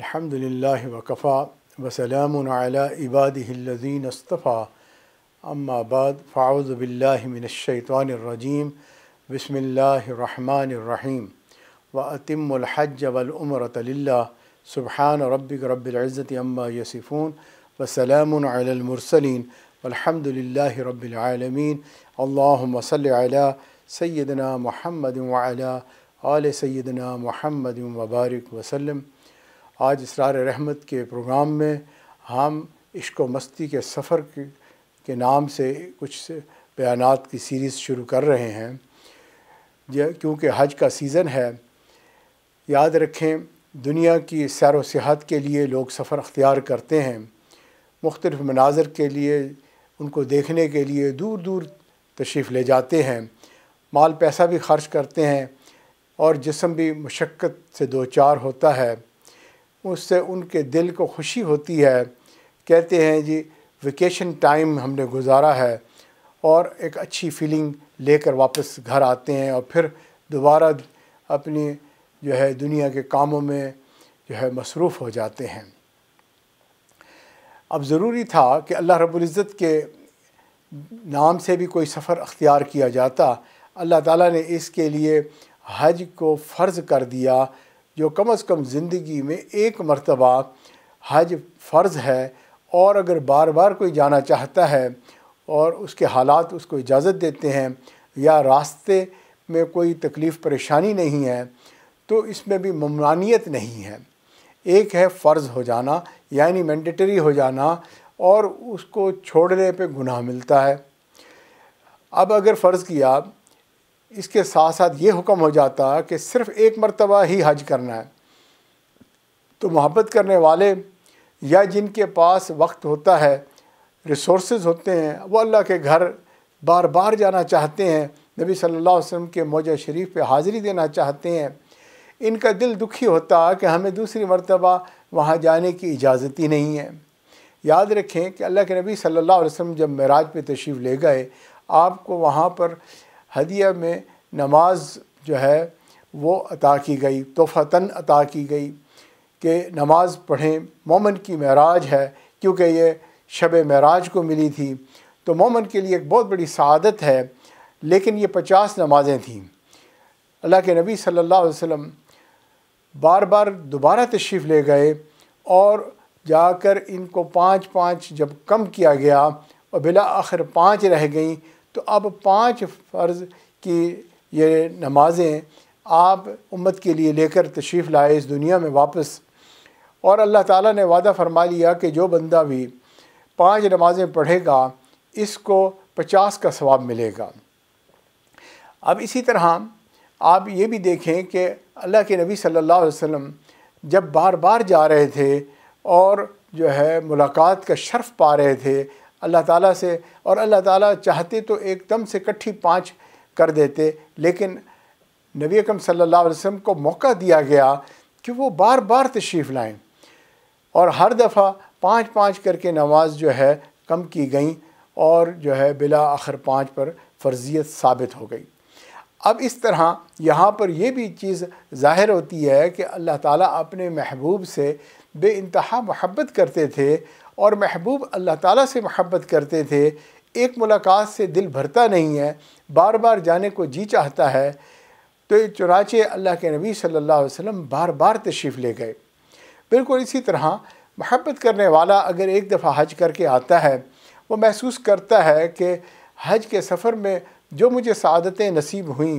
الحمد لله وكفى وسلام على عباده الذين اصطفى أما بعد فأعوذ بالله من الشيطان الرجيم بسم الله الرحمن الرحيم وأتم الحج والأمرة لله سبحان ربك رب العزة أما يصفون وسلام على المرسلين والحمد لله رب العالمين اللهم صل على سيدنا محمد وعلى آل سيدنا محمد وبارك وسلم आज इसरार रहमत के प्रोग्राम में हम इश्को मस्ती के सफ़र के नाम से कुछ बयान की सीरीज़ शुरू कर रहे हैं क्योंकि हज का सीज़न है याद रखें दुनिया की सैर व के लिए लोग सफ़र अख्तियार करते हैं मुख्तलफ़ मनाजर के लिए उनको देखने के लिए दूर दूर तशरीफ़ ले जाते हैं माल पैसा भी खर्च करते हैं और जिसम भी मशक्क़त से दो चार होता है उससे उनके दिल को खुशी होती है कहते हैं जी वेकेशन टाइम हमने गुजारा है और एक अच्छी फीलिंग लेकर वापस घर आते हैं और फिर दोबारा अपनी जो है दुनिया के कामों में जो है मसरूफ़ हो जाते हैं अब ज़रूरी था कि अल्लाह रबुल्ज़त के नाम से भी कोई सफ़र अख्तियार किया जाता अल्लाह ताला ने इसके लिए हज को फ़र्ज़ कर दिया जो कम अज़ कम ज़िंदगी में एक मरतबा हज फ़र्ज़ है और अगर बार बार कोई जाना चाहता है और उसके हालात उसको इजाज़त देते हैं या रास्ते में कोई तकलीफ़ परेशानी नहीं है तो इसमें भी ममानियत नहीं है एक है फ़र्ज़ हो जाना यानी मैंडेटरी हो जाना और उसको छोड़ने पे गुनाह मिलता है अब अगर फ़र्ज़ किया इसके साथ साथ ये हुक्म हो जाता कि सिर्फ एक मरतबा ही हज करना है तो मोहब्बत करने वाले या जिनके पास वक्त होता है रिसोर्स होते हैं वो अल्लाह के घर बार बार जाना चाहते हैं नबी सल्लल्लाहु अलैहि वसल्लम के मौजा शरीफ पे हाज़िरी देना चाहते हैं इनका दिल दुखी होता कि हमें दूसरी मरतबा वहाँ जाने की इजाज़त ही नहीं है याद रखें कि अल्लाह के नबी सल्ला वसम जब मराज पर तशरीफ़ ले गए आपको वहाँ पर हदिया में नमाज जो है वो अता की गई तोहफ़ता अता की गई कि नमाज पढ़ें मोमन की महराज है क्योंकि ये शब महराज को मिली थी तो मोमन के लिए एक बहुत बड़ी सदत है लेकिन ये पचास नमाजें थीं अल्लाह के नबी सल्लल्लाहु अलैहि वसल्लम बार बार दोबारा तशरीफ़ ले गए और जाकर इनको पाँच पाँच जब कम किया गया और बिला आखिर पाँच रह गई तो अब पांच फ़र्ज़ की ये नमाज़ें आप उम्मत के लिए लेकर तशरीफ़ लाए इस दुनिया में वापस और अल्लाह ताला ने वादा फरमा लिया कि जो बंदा भी पांच नमाज़ें पढ़ेगा इसको पचास का सवाब मिलेगा अब इसी तरह आप ये भी देखें कि अल्लाह के नबी सल्लल्लाहु अलैहि वसल्लम जब बार बार जा रहे थे और जो है मुलाकात का शर्फ़ पा रहे थे अल्लाह ताला से और अल्लाह ताला चाहते तो एकदम से इकट्ठी पाँच कर देते लेकिन नबी अकम सल्लल्लाहु अलैहि वसल्लम को मौका दिया गया कि वो बार बार तशरीफ़ लाएं और हर दफ़ा पाँच पाँच करके नमाज जो है कम की गई और जो है बिला आखिर पाँच पर फर्जियत साबित हो गई अब इस तरह यहाँ पर यह भी चीज़ ज़ाहिर होती है कि अल्लाह ताला अपने महबूब से बे इंतहा करते थे और महबूब अल्लाह ताला से महब्बत करते थे एक मुलाकात से दिल भरता नहीं है बार बार जाने को जी चाहता है तो ये चुनाचे अल्लाह के नबी सल्लल्लाहु अलैहि वसल्लम बार बार तशरीफ़ ले गए बिल्कुल इसी तरह महब्बत करने वाला अगर एक दफ़ा हज करके आता है वो महसूस करता है कि हज के सफ़र में जो मुझे सदतें नसीब हुई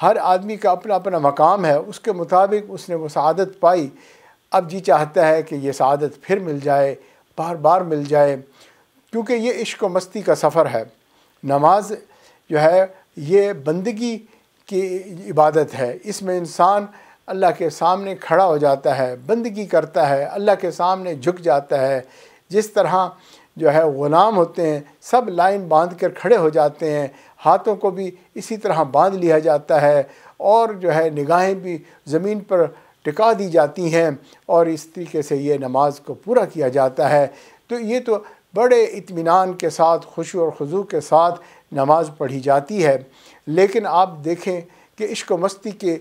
हर आदमी का अपना अपना मकाम है उसके मुताबिक उसने वो सदत पाई अब जी चाहता है कि ये सदत फिर मिल जाए बार बार मिल जाए क्योंकि ये इश्क मस्ती का सफ़र है नमाज जो है ये बंदगी की इबादत है इसमें इंसान अल्लाह के सामने खड़ा हो जाता है बंदगी करता है अल्लाह के सामने झुक जाता है जिस तरह जो है ग़ुलाम होते हैं सब लाइन बांध कर खड़े हो जाते हैं हाथों को भी इसी तरह बांध लिया जाता है और जो है निगाहें भी ज़मीन पर टिका दी जाती हैं और इस तरीके से ये नमाज को पूरा किया जाता है तो ये तो बड़े इत्मीनान के साथ खुशी और खजू के साथ नमाज पढ़ी जाती है लेकिन आप देखें कि इश्क मस्ती के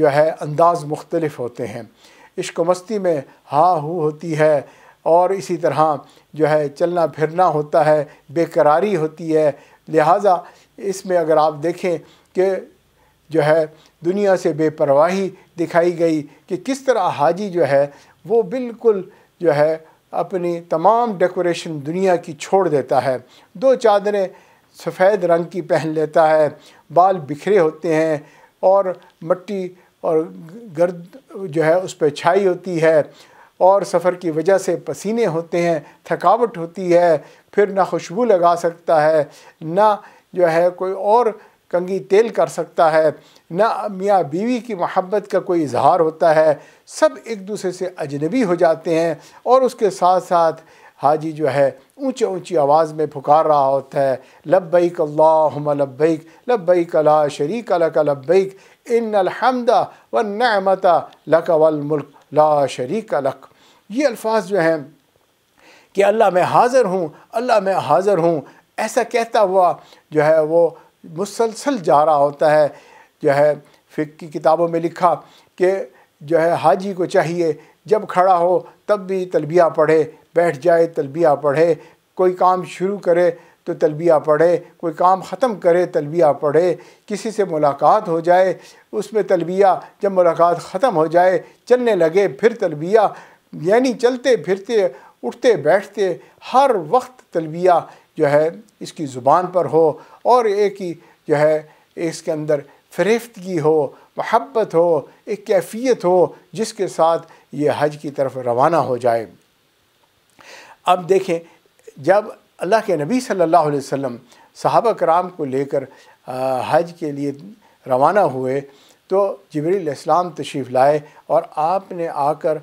जो है अंदाज मुख्तलफ़ होते हैं इश्क मस्ती में हा हू होती है और इसी तरह जो है चलना फिरना होता है बेकरारी होती है लिहाजा इसमें अगर आप देखें कि जो है दुनिया से बेपरवाही दिखाई गई कि किस तरह हाजी जो है वो बिल्कुल जो है अपनी तमाम डेकोरेशन दुनिया की छोड़ देता है दो चादरें सफ़ेद रंग की पहन लेता है बाल बिखरे होते हैं और मट्टी और गर्द जो है उस पर छाई होती है और सफ़र की वजह से पसीने होते हैं थकावट होती है फिर ना खुशबू लगा सकता है ना जो है कोई और कंगी तेल कर सकता है ना मियाँ बीवी की मोहब्बत का कोई इजहार होता है सब एक दूसरे से अजनबी हो जाते हैं और उसके साथ साथ हाजी जो है ऊंची ऊंची आवाज़ में पुकार रहा होता है लब्बैक अल्लाहुम्मा लब्बैक लब्बैक ला शरीक लक लब्बैक इन अलहमदा व नमता लक वल मुल्क ला शरीक लक ये अल्फाज जो हैं कि अल्लाह मैं हाज़िर हूँ अल्लाह मैं हाज़िर हूँ ऐसा कहता हुआ जो है वो मुसलसल जा रहा होता है जो है फ़िक की किताबों में लिखा कि जो है हाजी को चाहिए जब खड़ा हो तब भी तलबिया पढ़े बैठ जाए तलबिया पढ़े कोई काम शुरू करे तो तलबिया पढ़े कोई काम ख़त्म करे तलबिया पढ़े किसी से मुलाकात हो जाए उसमें तलबिया जब मुलाकात ख़त्म हो जाए चलने लगे फिर तलबिया यानी चलते फिरते उठते बैठते हर वक्त तलबिया जो है इसकी ज़ुबान पर हो और एक ही जो है इसके अंदर फरिफ्तगी हो महब्बत हो एक कैफियत हो जिसके साथ ये हज की तरफ रवाना हो जाए अब देखें जब अल्लाह के नबी सल्लल्लाहु अलैहि वसल्लम सहाबा कराम को लेकर हज के लिए रवाना हुए तो जबरील इस्लाम तशरीफ़ लाए और आपने आकर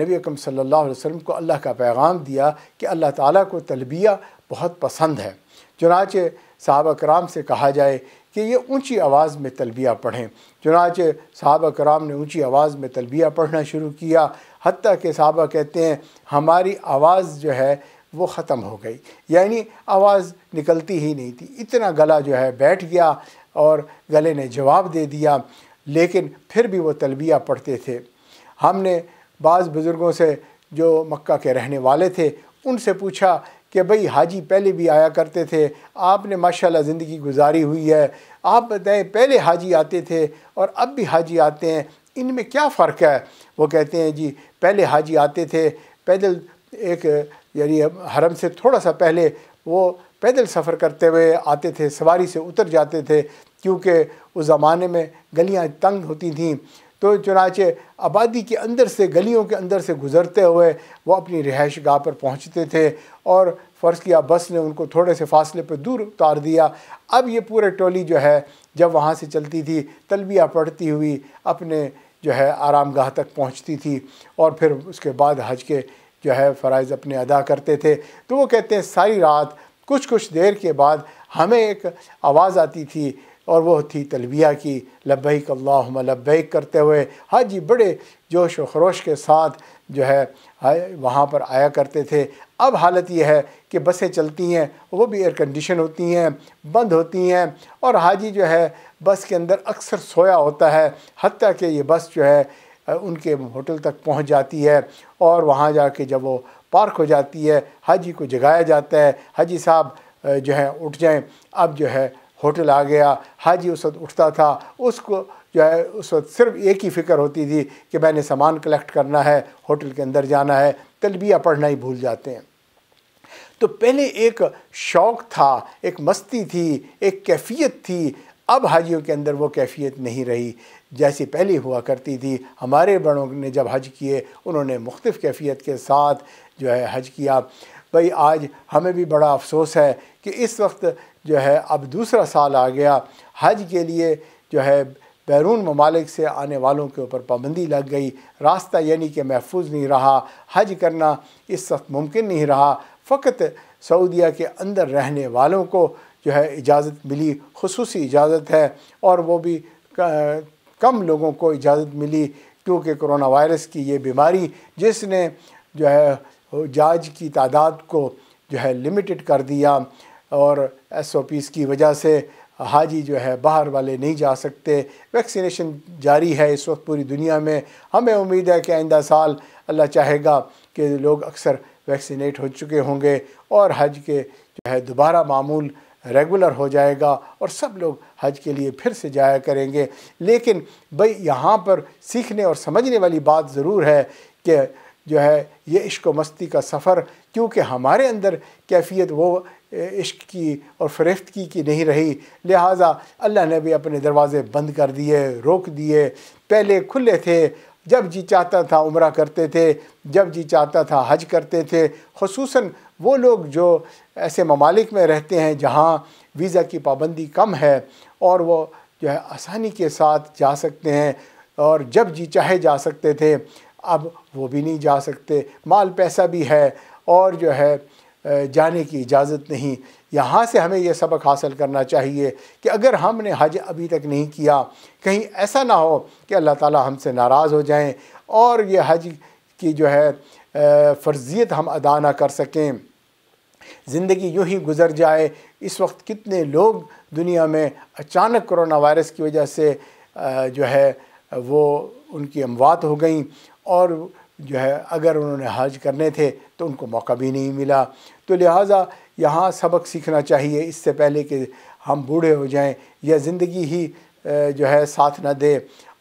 नबी अकम सल्लल्लाहु अलैहि वसल्लम को अल्लाह का पैगाम दिया कि अल्लाह ताला को तलबिया बहुत पसंद है चुनाचे साहब कराम से कहा जाए कि ये ऊंची आवाज़ में तलबिया पढ़ें चुनाच साहब कराम ने ऊंची आवाज़ में तलबिया पढ़ना शुरू किया हती कि सबा कहते हैं हमारी आवाज़ जो है वो ख़त्म हो गई यानी आवाज़ निकलती ही नहीं थी इतना गला जो है बैठ गया और गले ने जवाब दे दिया लेकिन फिर भी वो तलबिया पढ़ते थे हमने बाज़ बुज़ुर्गों से जो मक्का के रहने वाले थे उनसे पूछा कि भाई हाजी पहले भी आया करते थे आपने माशाल्लाह ज़िंदगी गुजारी हुई है आप बताएं पहले हाजी आते थे और अब भी हाजी आते हैं इनमें क्या फ़र्क है वो कहते हैं जी पहले हाजी आते थे पैदल एक यानी हरम से थोड़ा सा पहले वो पैदल सफ़र करते हुए आते थे सवारी से उतर जाते थे क्योंकि उस ज़माने में गलियाँ तंग होती थी तो चुनाचे आबादी के अंदर से गलियों के अंदर से गुज़रते हुए वो अपनी रिहाइश गाह पर पहुँचते थे और फ़र्ज़ किया बस ने उनको थोड़े से फासले पर दूर उतार दिया अब ये पूरे टोली जो है जब वहाँ से चलती थी तलबिया पढ़ती हुई अपने जो है आराम गाह तक पहुँचती थी और फिर उसके बाद हज के जो है फ़रज़ अपने अदा करते थे तो वो कहते हैं सारी रात कुछ कुछ देर के बाद हमें एक आवाज़ आती थी और वह थी तलबिया की लब्बैक अल्लाह लब्बैक करते हुए हाजी बड़े जोश व खरोश के साथ जो है वहाँ पर आया करते थे अब हालत यह है कि बसें चलती हैं वो भी एयर कंडीशन होती हैं बंद होती हैं और हाजी जो है बस के अंदर अक्सर सोया होता है हती कि ये बस जो है उनके होटल तक पहुँच जाती है और वहाँ के जब वो पार्क हो जाती है हाजी को जगाया जाता है हाजी साहब जो है उठ जाएँ अब जो है होटल आ गया हाजी उस वक्त उठता था उसको जो है उस वक्त सिर्फ एक ही फ़िक्र होती थी कि मैंने सामान कलेक्ट करना है होटल के अंदर जाना है तलबिया पढ़ना ही भूल जाते हैं तो पहले एक शौक़ था एक मस्ती थी एक कैफियत थी अब हाजियों के अंदर वो कैफियत नहीं रही जैसी पहले हुआ करती थी हमारे बड़ों ने जब हज किए उन्होंने मुख्तफ़ कैफियत के साथ जो है हज किया भाई आज हमें भी बड़ा अफसोस है कि इस वक्त जो है अब दूसरा साल आ गया हज के लिए जो है बैरून ममालिक से आने वालों के ऊपर पाबंदी लग गई रास्ता यानी कि महफूज नहीं रहा हज करना इस वक्त मुमकिन नहीं रहा फ़कत सऊदिया के अंदर रहने वालों को जो है इजाज़त मिली खसूस इजाज़त है और वो भी कम लोगों को इजाज़त मिली क्योंकि कोरोना वायरस की ये बीमारी जिसने जो है जाज की तादाद को जो है लिमिटेड कर दिया और एस ओ पीज़ की वजह से हाजी जो है बाहर वाले नहीं जा सकते वैक्सीनेशन जारी है इस वक्त पूरी दुनिया में हमें उम्मीद है कि आइंदा साल अल्लाह चाहेगा कि लोग अक्सर वैक्सीनेट हो चुके होंगे और हज के जो है दोबारा मामूल रेगुलर हो जाएगा और सब लोग हज के लिए फिर से जाया करेंगे लेकिन भाई यहाँ पर सीखने और समझने वाली बात ज़रूर है कि जो है ये इश्क व मस्ती का सफ़र क्योंकि हमारे अंदर कैफियत वो इश्क की और फरिफ्तगी की नहीं रही लिहाजा अल्लाह ने भी अपने दरवाज़े बंद कर दिए रोक दिए पहले खुले थे जब जी चाहता था उम्र करते थे जब जी चाहता था हज करते थे खसूस वो लोग जो ऐसे ममालिक में रहते हैं जहाँ वीज़ा की पाबंदी कम है और वो जो है आसानी के साथ जा सकते हैं और जब जी चाहे जा सकते थे अब वो भी नहीं जा सकते माल पैसा भी है और जो है जाने की इजाज़त नहीं यहाँ से हमें यह सबक हासिल करना चाहिए कि अगर हमने हज अभी तक नहीं किया कहीं ऐसा ना हो कि अल्लाह ताला हमसे नाराज़ हो जाएं और ये हज की जो है फ़र्जियत हम अदा ना कर सकें ज़िंदगी यूँ ही गुज़र जाए इस वक्त कितने लोग दुनिया में अचानक कोरोना वायरस की वजह से जो है वो उनकी अमवात हो गई और जो है अगर उन्होंने हज करने थे तो उनको मौका भी नहीं मिला तो लिहाजा यहाँ सबक सीखना चाहिए इससे पहले कि हम बूढ़े हो जाएं या ज़िंदगी ही जो है साथ ना दे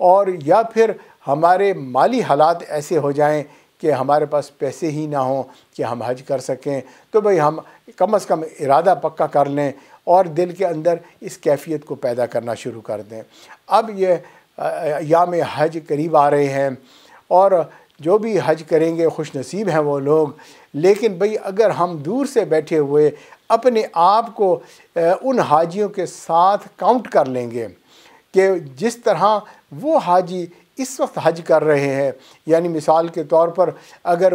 और या फिर हमारे माली हालात ऐसे हो जाएं कि हमारे पास पैसे ही ना हों कि हम हज कर सकें तो भाई हम कम अज़ कम इरादा पक्का कर लें और दिल के अंदर इस कैफियत को पैदा करना शुरू कर दें अब ये या में हज करीब आ रहे हैं और जो भी हज करेंगे खुश नसीब हैं वो लोग लेकिन भाई अगर हम दूर से बैठे हुए अपने आप को उन हाजियों के साथ काउंट कर लेंगे कि जिस तरह वो हाजी इस वक्त हज कर रहे हैं यानी मिसाल के तौर पर अगर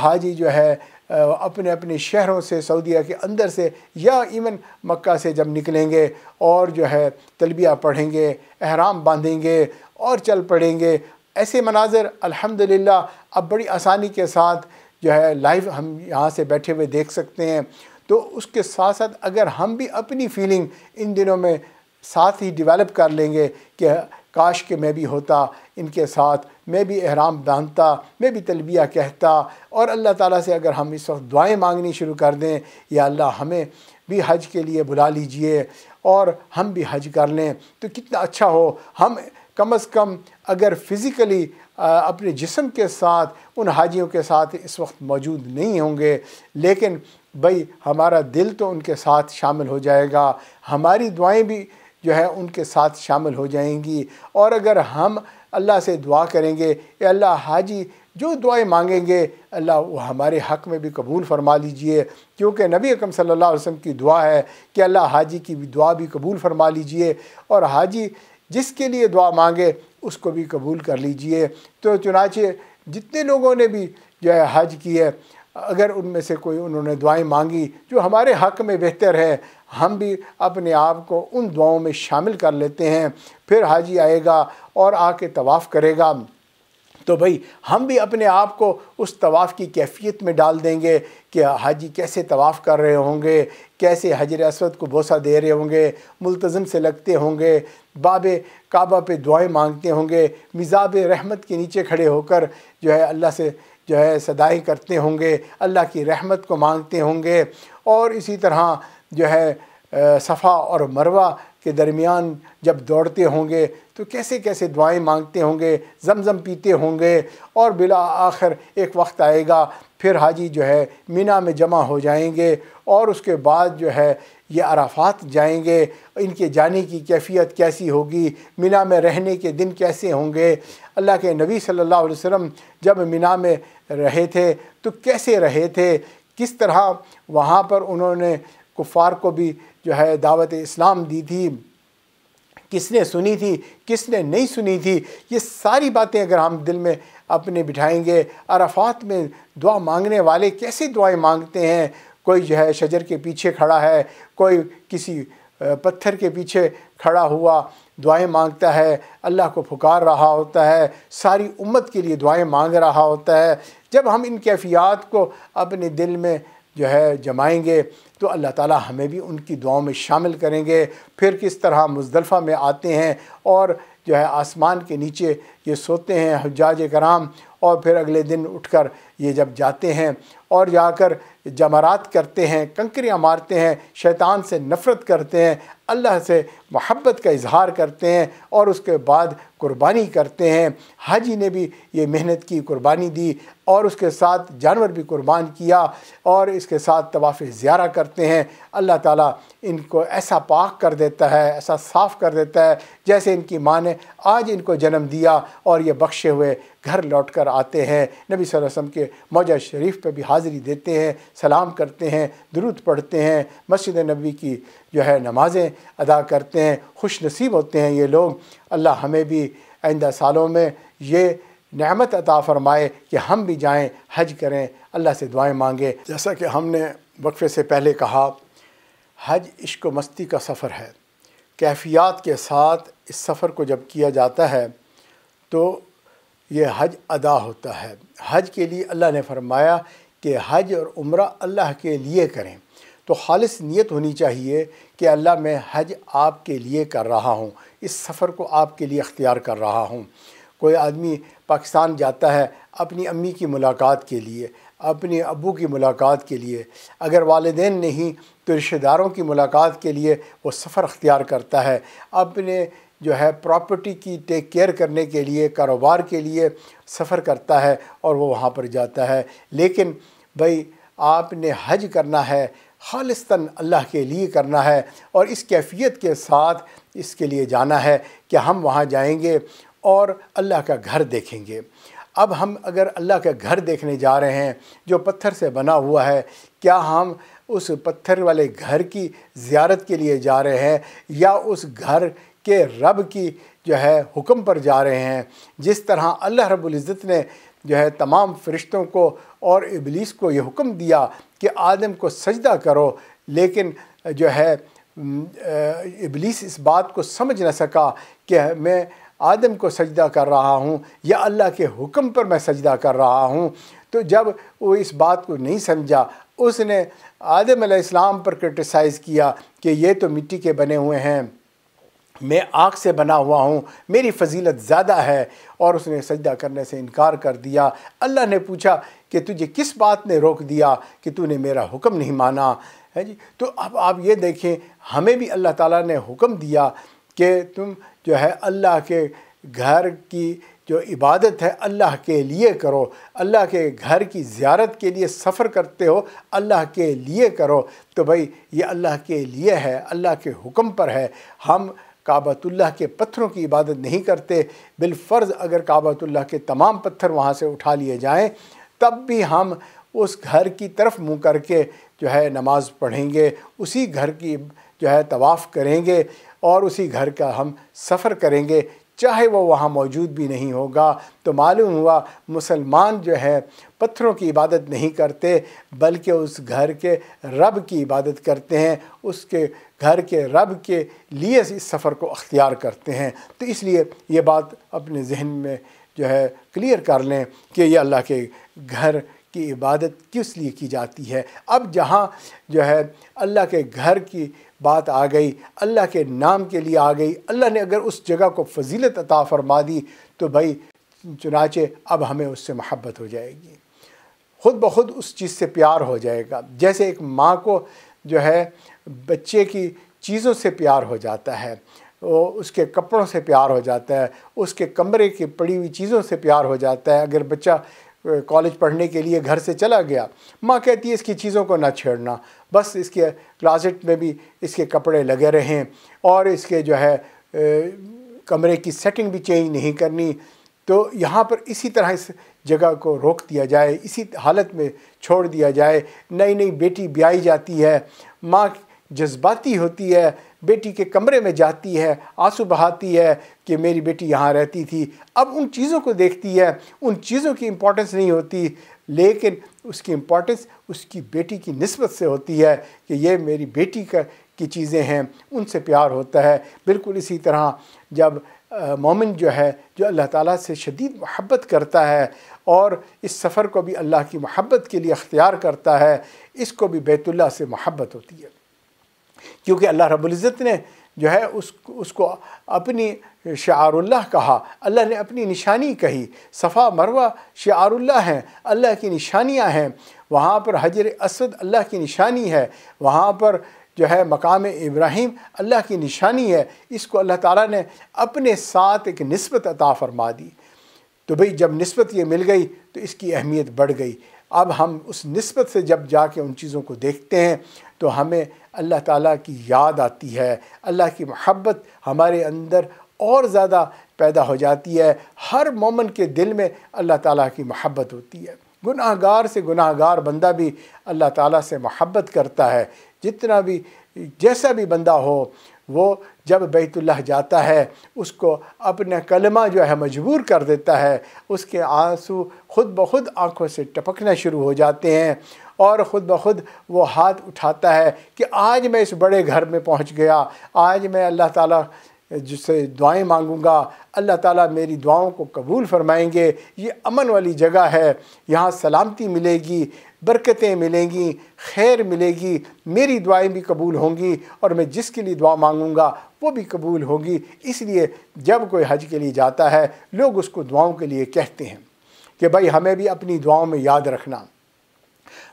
हाजी जो है अपने अपने शहरों से सऊदीया के अंदर से या इवन मक्का से जब निकलेंगे और जो है तलबिया पढ़ेंगे अहराम बांधेंगे और चल पड़ेंगे ऐसे मनाजर अल्हम्दुलिल्लाह अब बड़ी आसानी के साथ जो है लाइव हम यहाँ से बैठे हुए देख सकते हैं तो उसके साथ साथ अगर हम भी अपनी फीलिंग इन दिनों में साथ ही डेवलप कर लेंगे कि काश के मैं भी होता इनके साथ मैं भी अहराम बांधता मैं भी तलबिया कहता और अल्लाह ताला से अगर हम इस वक्त दुआएं मांगनी शुरू कर दें या अल्लाह हमें भी हज के लिए बुला लीजिए और हम भी हज कर लें तो कितना अच्छा हो हम कम अज़ कम अगर फ़िज़िकली अपने जिसम के साथ उन हाजियों के साथ इस वक्त मौजूद नहीं होंगे लेकिन भाई हमारा दिल तो उनके साथ शामिल हो जाएगा हमारी दुआएं भी जो है उनके साथ शामिल हो जाएंगी और अगर हम अल्लाह से दुआ करेंगे अल्लाह हाजी जो दुआएं मांगेंगे अल्लाह वो हमारे हक़ में भी कबूल फरमा लीजिए क्योंकि नबी अकम सल्लल्लाहु अलैहि वसल्लम की दुआ है कि अल्लाह हाजी की दुआ भी कबूल फरमा लीजिए और हाजी जिसके लिए दुआ मांगे उसको भी कबूल कर लीजिए तो चुनाचे जितने लोगों ने भी जो है हज की है अगर उनमें से कोई उन्होंने दुआएं मांगी जो हमारे हक में बेहतर है हम भी अपने आप को उन दुआओं में शामिल कर लेते हैं फिर हाजी आएगा और आके तवाफ़ करेगा तो भाई हम भी अपने आप को उस तवाफ़ की कैफियत में डाल देंगे कि हाजी कैसे तवाफ़ कर रहे होंगे कैसे हजर असवद को बोसा दे रहे होंगे मुलतज़म से लगते होंगे बाब काबा पे दुआएं मांगते होंगे मिज़ाब रहमत के नीचे खड़े होकर जो है अल्लाह से जो है सदाएँ करते होंगे अल्लाह की रहमत को मांगते होंगे और इसी तरह जो है सफ़ा और मरवा के दरमियान जब दौड़ते होंगे तो कैसे कैसे दुआएं मांगते होंगे जमज़म पीते होंगे और बिला आखिर एक वक्त आएगा फिर हाजी जो है मीना में जमा हो जाएंगे और उसके बाद जो है ये अराफात जाएंगे इनके जाने की कैफियत कैसी होगी मीना में रहने के दिन कैसे होंगे अल्लाह के नबी सल्लल्लाहु अलैहि वसल्लम जब मीना में रहे थे तो कैसे रहे थे किस तरह वहाँ पर उन्होंने कुफ़ार को भी जो है दावत इस्लाम दी थी किसने सुनी थी किसने नहीं सुनी थी ये सारी बातें अगर हम दिल में अपने बिठाएंगे अराफात में दुआ मांगने वाले कैसे दुआएं मांगते हैं कोई जो है शजर के पीछे खड़ा है कोई किसी पत्थर के पीछे खड़ा हुआ दुआएं मांगता है अल्लाह को पुकार रहा होता है सारी उम्मत के लिए दुआएं मांग रहा होता है जब हम इन कैफियात को अपने दिल में जो है जमाएंगे तो अल्लाह ताला हमें भी उनकी दुआओं में शामिल करेंगे फिर किस तरह मुजदलफ़ा में आते हैं और जो है आसमान के नीचे ये सोते हैं हजाज कराम और फिर अगले दिन उठकर ये जब जाते हैं और जाकर जमरात करते हैं कंकरियाँ मारते हैं शैतान से नफ़रत करते हैं अल्लाह से मोहब्बत का इजहार करते हैं और उसके बाद कुर्बानी करते हैं हाजी ने भी ये मेहनत की कुर्बानी दी और उसके साथ जानवर भी कुर्बान किया और इसके साथ तवाफ़ ज़्यारा करते हैं अल्लाह ताला इनको ऐसा पाक कर देता है ऐसा साफ़ कर देता है जैसे इनकी माँ ने आज इनको जन्म दिया और ये बख्शे हुए घर लौटकर आते हैं नबी वसम के मौजा शरीफ पर भी हाज़िरी देते हैं सलाम करते हैं दुरुद पढ़ते हैं मस्जिद नबी की जो है नमाज़ें अदा करते हैं खुश नसीब होते हैं ये लोग अल्लाह हमें भी आइंदा सालों में ये नमत अता फ़रमाए कि हम भी जाएँ हज करें अल्लाह से दुआएँ मांगें जैसा कि हमने वक्फे से पहले कहा हज इश्क मस्ती का सफ़र है कैफियत के साथ इस सफ़र को जब किया जाता है तो ये हज अदा होता है हज के लिए अल्लाह ने फरमाया कि हज और उम्र अल्लाह के लिए करें तो खालिस नीयत होनी चाहिए कि अल्लाह मैं हज आपके लिए कर रहा हूँ इस सफ़र को आपके लिए अख्तियार कर रहा हूँ कोई आदमी पाकिस्तान जाता है अपनी अम्मी की मुलाकात के लिए अपने अबू की मुलाकात के लिए अगर वालदे नहीं तो रिश्तेदारों की मुलाकात के लिए वो सफ़र अख्तियार करता है अपने जो है प्रॉपर्टी की टेक केयर करने के लिए कारोबार के लिए सफ़र करता है और वो वहाँ पर जाता है लेकिन भाई आपने हज करना है खालिस्तन अल्लाह के लिए करना है और इस कैफियत के साथ इसके लिए जाना है कि हम वहाँ जाएंगे और अल्लाह का घर देखेंगे अब हम अगर अल्लाह का घर देखने जा रहे हैं जो पत्थर से बना हुआ है क्या हम उस पत्थर वाले घर की ज़्यारत के लिए जा रहे हैं या उस घर के रब की जो है हुक्म पर जा रहे हैं जिस तरह अल्लाह रबुल्ज़त ने जो है तमाम फ़रिश्तों को और इबलीस को ये हुक्म दिया कि आदम को सजदा करो लेकिन जो है इबलीस इस बात को समझ न सका कि मैं आदम को सजदा कर रहा हूँ या अल्लाह के हुक्म पर मैं सजदा कर रहा हूँ तो जब वो इस बात को नहीं समझा उसने आदम अलैहिस्सलाम पर क्रिटिसाइज़ किया कि ये तो मिट्टी के बने हुए हैं मैं आग से बना हुआ हूँ मेरी फजीलत ज़्यादा है और उसने सजदा करने से इनकार कर दिया अल्लाह ने पूछा कि तुझे किस बात ने रोक दिया कि तूने मेरा हुक्म नहीं माना है जी तो अब आप ये देखें हमें भी अल्लाह ताला ने हुक्म दिया कि तुम जो है अल्लाह के घर की जो इबादत है अल्लाह के लिए करो अल्लाह के घर की ज्यारत के लिए सफ़र करते हो अल्लाह के लिए करो तो भाई ये अल्लाह के लिए है अल्लाह के हुक्म पर है हम काबतुल्लाह के पत्थरों की इबादत नहीं करते बिलफ़र्ज़ अगर काबतुल्लाह के तमाम पत्थर वहाँ से उठा लिए जाएँ तब भी हम उस घर की तरफ मुँह करके जो है नमाज़ पढ़ेंगे उसी घर की जो है तवाफ़ करेंगे और उसी घर का हम सफ़र करेंगे चाहे वो वहाँ मौजूद भी नहीं होगा तो मालूम हुआ मुसलमान जो है पत्थरों की इबादत नहीं करते बल्कि उस घर के रब की इबादत करते हैं उसके घर के रब के लिए इस सफ़र को अख्तियार करते हैं तो इसलिए ये बात अपने जहन में जो है क्लियर कर लें कि ये अल्लाह के घर की इबादत किस लिए की जाती है अब जहाँ जो है अल्लाह के घर की बात आ गई अल्लाह के नाम के लिए आ गई अल्लाह ने अगर उस जगह को फजीलत अता फरमा दी तो भाई चुनाचे अब हमें उससे महब्बत हो जाएगी ख़ुद ब खुद उस चीज़ से प्यार हो जाएगा जैसे एक माँ को जो है बच्चे की चीज़ों से प्यार हो जाता है वो उसके कपड़ों से प्यार हो जाता है उसके कमरे की पड़ी हुई चीज़ों से प्यार हो जाता है अगर बच्चा कॉलेज पढ़ने के लिए घर से चला गया माँ कहती है इसकी चीज़ों को ना छेड़ना बस इसके क्लाजेट में भी इसके कपड़े लगे रहें और इसके जो है कमरे की सेटिंग भी चेंज नहीं करनी तो यहाँ पर इसी तरह इस जगह को रोक दिया जाए इसी हालत में छोड़ दिया जाए नई नई बेटी ब्याई जाती है माँ जज्बाती होती है बेटी के कमरे में जाती है आंसू बहाती है कि मेरी बेटी यहाँ रहती थी अब उन चीज़ों को देखती है उन चीज़ों की इम्पोर्टेंस नहीं होती लेकिन उसकी इम्पोर्टेंस उसकी बेटी की नस्बत से होती है कि ये मेरी बेटी का की चीज़ें हैं उनसे प्यार होता है बिल्कुल इसी तरह जब मोमिन जो है जो अल्लाह ताला से शदीद मोहब्बत करता है और इस सफ़र को भी अल्लाह की महब्बत के लिए अख्तियार करता है इसको भी बैतुल्ला से महब्बत होती है क्योंकि अल्लाह रब्ज़त ने जो है उस उसको अपनी शारुल्लाह कहा अल्लाह ने अपनी निशानी कही सफ़ा मरवा शारुल्लाह हैं अल्लाह की निशानियां हैं वहाँ पर हजर असद अल्लाह की निशानी है वहाँ पर जो है मकाम इब्राहिम अल्लाह की निशानी है इसको अल्लाह ताला ने अपने साथ एक नस्बत अता फरमा दी तो भाई जब नस्बत ये मिल गई तो इसकी अहमियत बढ़ गई अब हम उस नस्बत से जब जाके उन चीज़ों को देखते हैं तो हमें अल्लाह ताला की याद आती है अल्लाह की मोहब्बत हमारे अंदर और ज़्यादा पैदा हो जाती है हर मोमन के दिल में अल्लाह ताला की मोहब्बत होती है गुनाहगार से गुनाहगार बंदा भी अल्लाह ताला से मोहब्बत करता है जितना भी जैसा भी बंदा हो वो जब बैतुल्लाह जाता है उसको अपना कलमा जो है मजबूर कर देता है उसके आंसू खुद ब खुद आँखों से टपकना शुरू हो जाते हैं और ख़ुद ब खुद वो हाथ उठाता है कि आज मैं इस बड़े घर में पहुंच गया आज मैं अल्लाह ताला जिससे दुआएं मांगूंगा अल्लाह ताला मेरी दुआओं को कबूल फरमाएंगे ये अमन वाली जगह है यहाँ सलामती मिलेगी बरकतें मिलेंगी खैर मिलेगी मेरी दुआएं भी कबूल होंगी और मैं जिसके लिए दुआ मांगूंगा वो भी कबूल होगी इसलिए जब कोई हज के लिए जाता है लोग उसको दुआओं के लिए कहते हैं कि भाई हमें भी अपनी दुआओं में याद रखना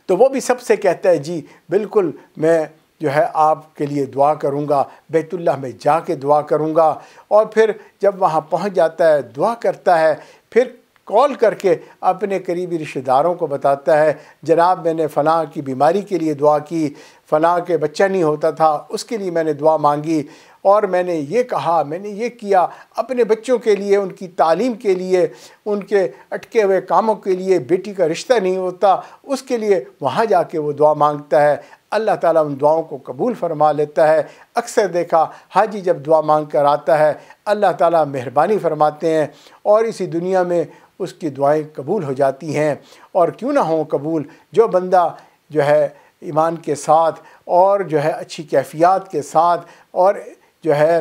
तो वो भी सबसे कहता है जी बिल्कुल मैं जो है आपके लिए दुआ करूँगा बैतुल्ला में जा के दुआ करूँगा और फिर जब वहाँ पहुँच जाता है दुआ करता है फिर कॉल करके अपने करीबी रिश्तेदारों को बताता है जनाब मैंने फ़लाँ की बीमारी के लिए दुआ की फ़लाँ के बच्चा नहीं होता था उसके लिए मैंने दुआ मांगी और मैंने ये कहा मैंने ये किया अपने बच्चों के लिए उनकी तालीम के लिए उनके अटके हुए कामों के लिए बेटी का रिश्ता नहीं होता उसके लिए वहाँ जाके वो दुआ मांगता है अल्लाह ताला उन दुआओं को कबूल फरमा लेता है अक्सर देखा हाजी जब दुआ मांग कर आता है अल्लाह ताला मेहरबानी फरमाते हैं और इसी दुनिया में उसकी दुआएं कबूल हो जाती हैं और क्यों ना हों कबूल जो बंदा जो है ईमान के साथ और जो है अच्छी कैफियत के साथ और जो है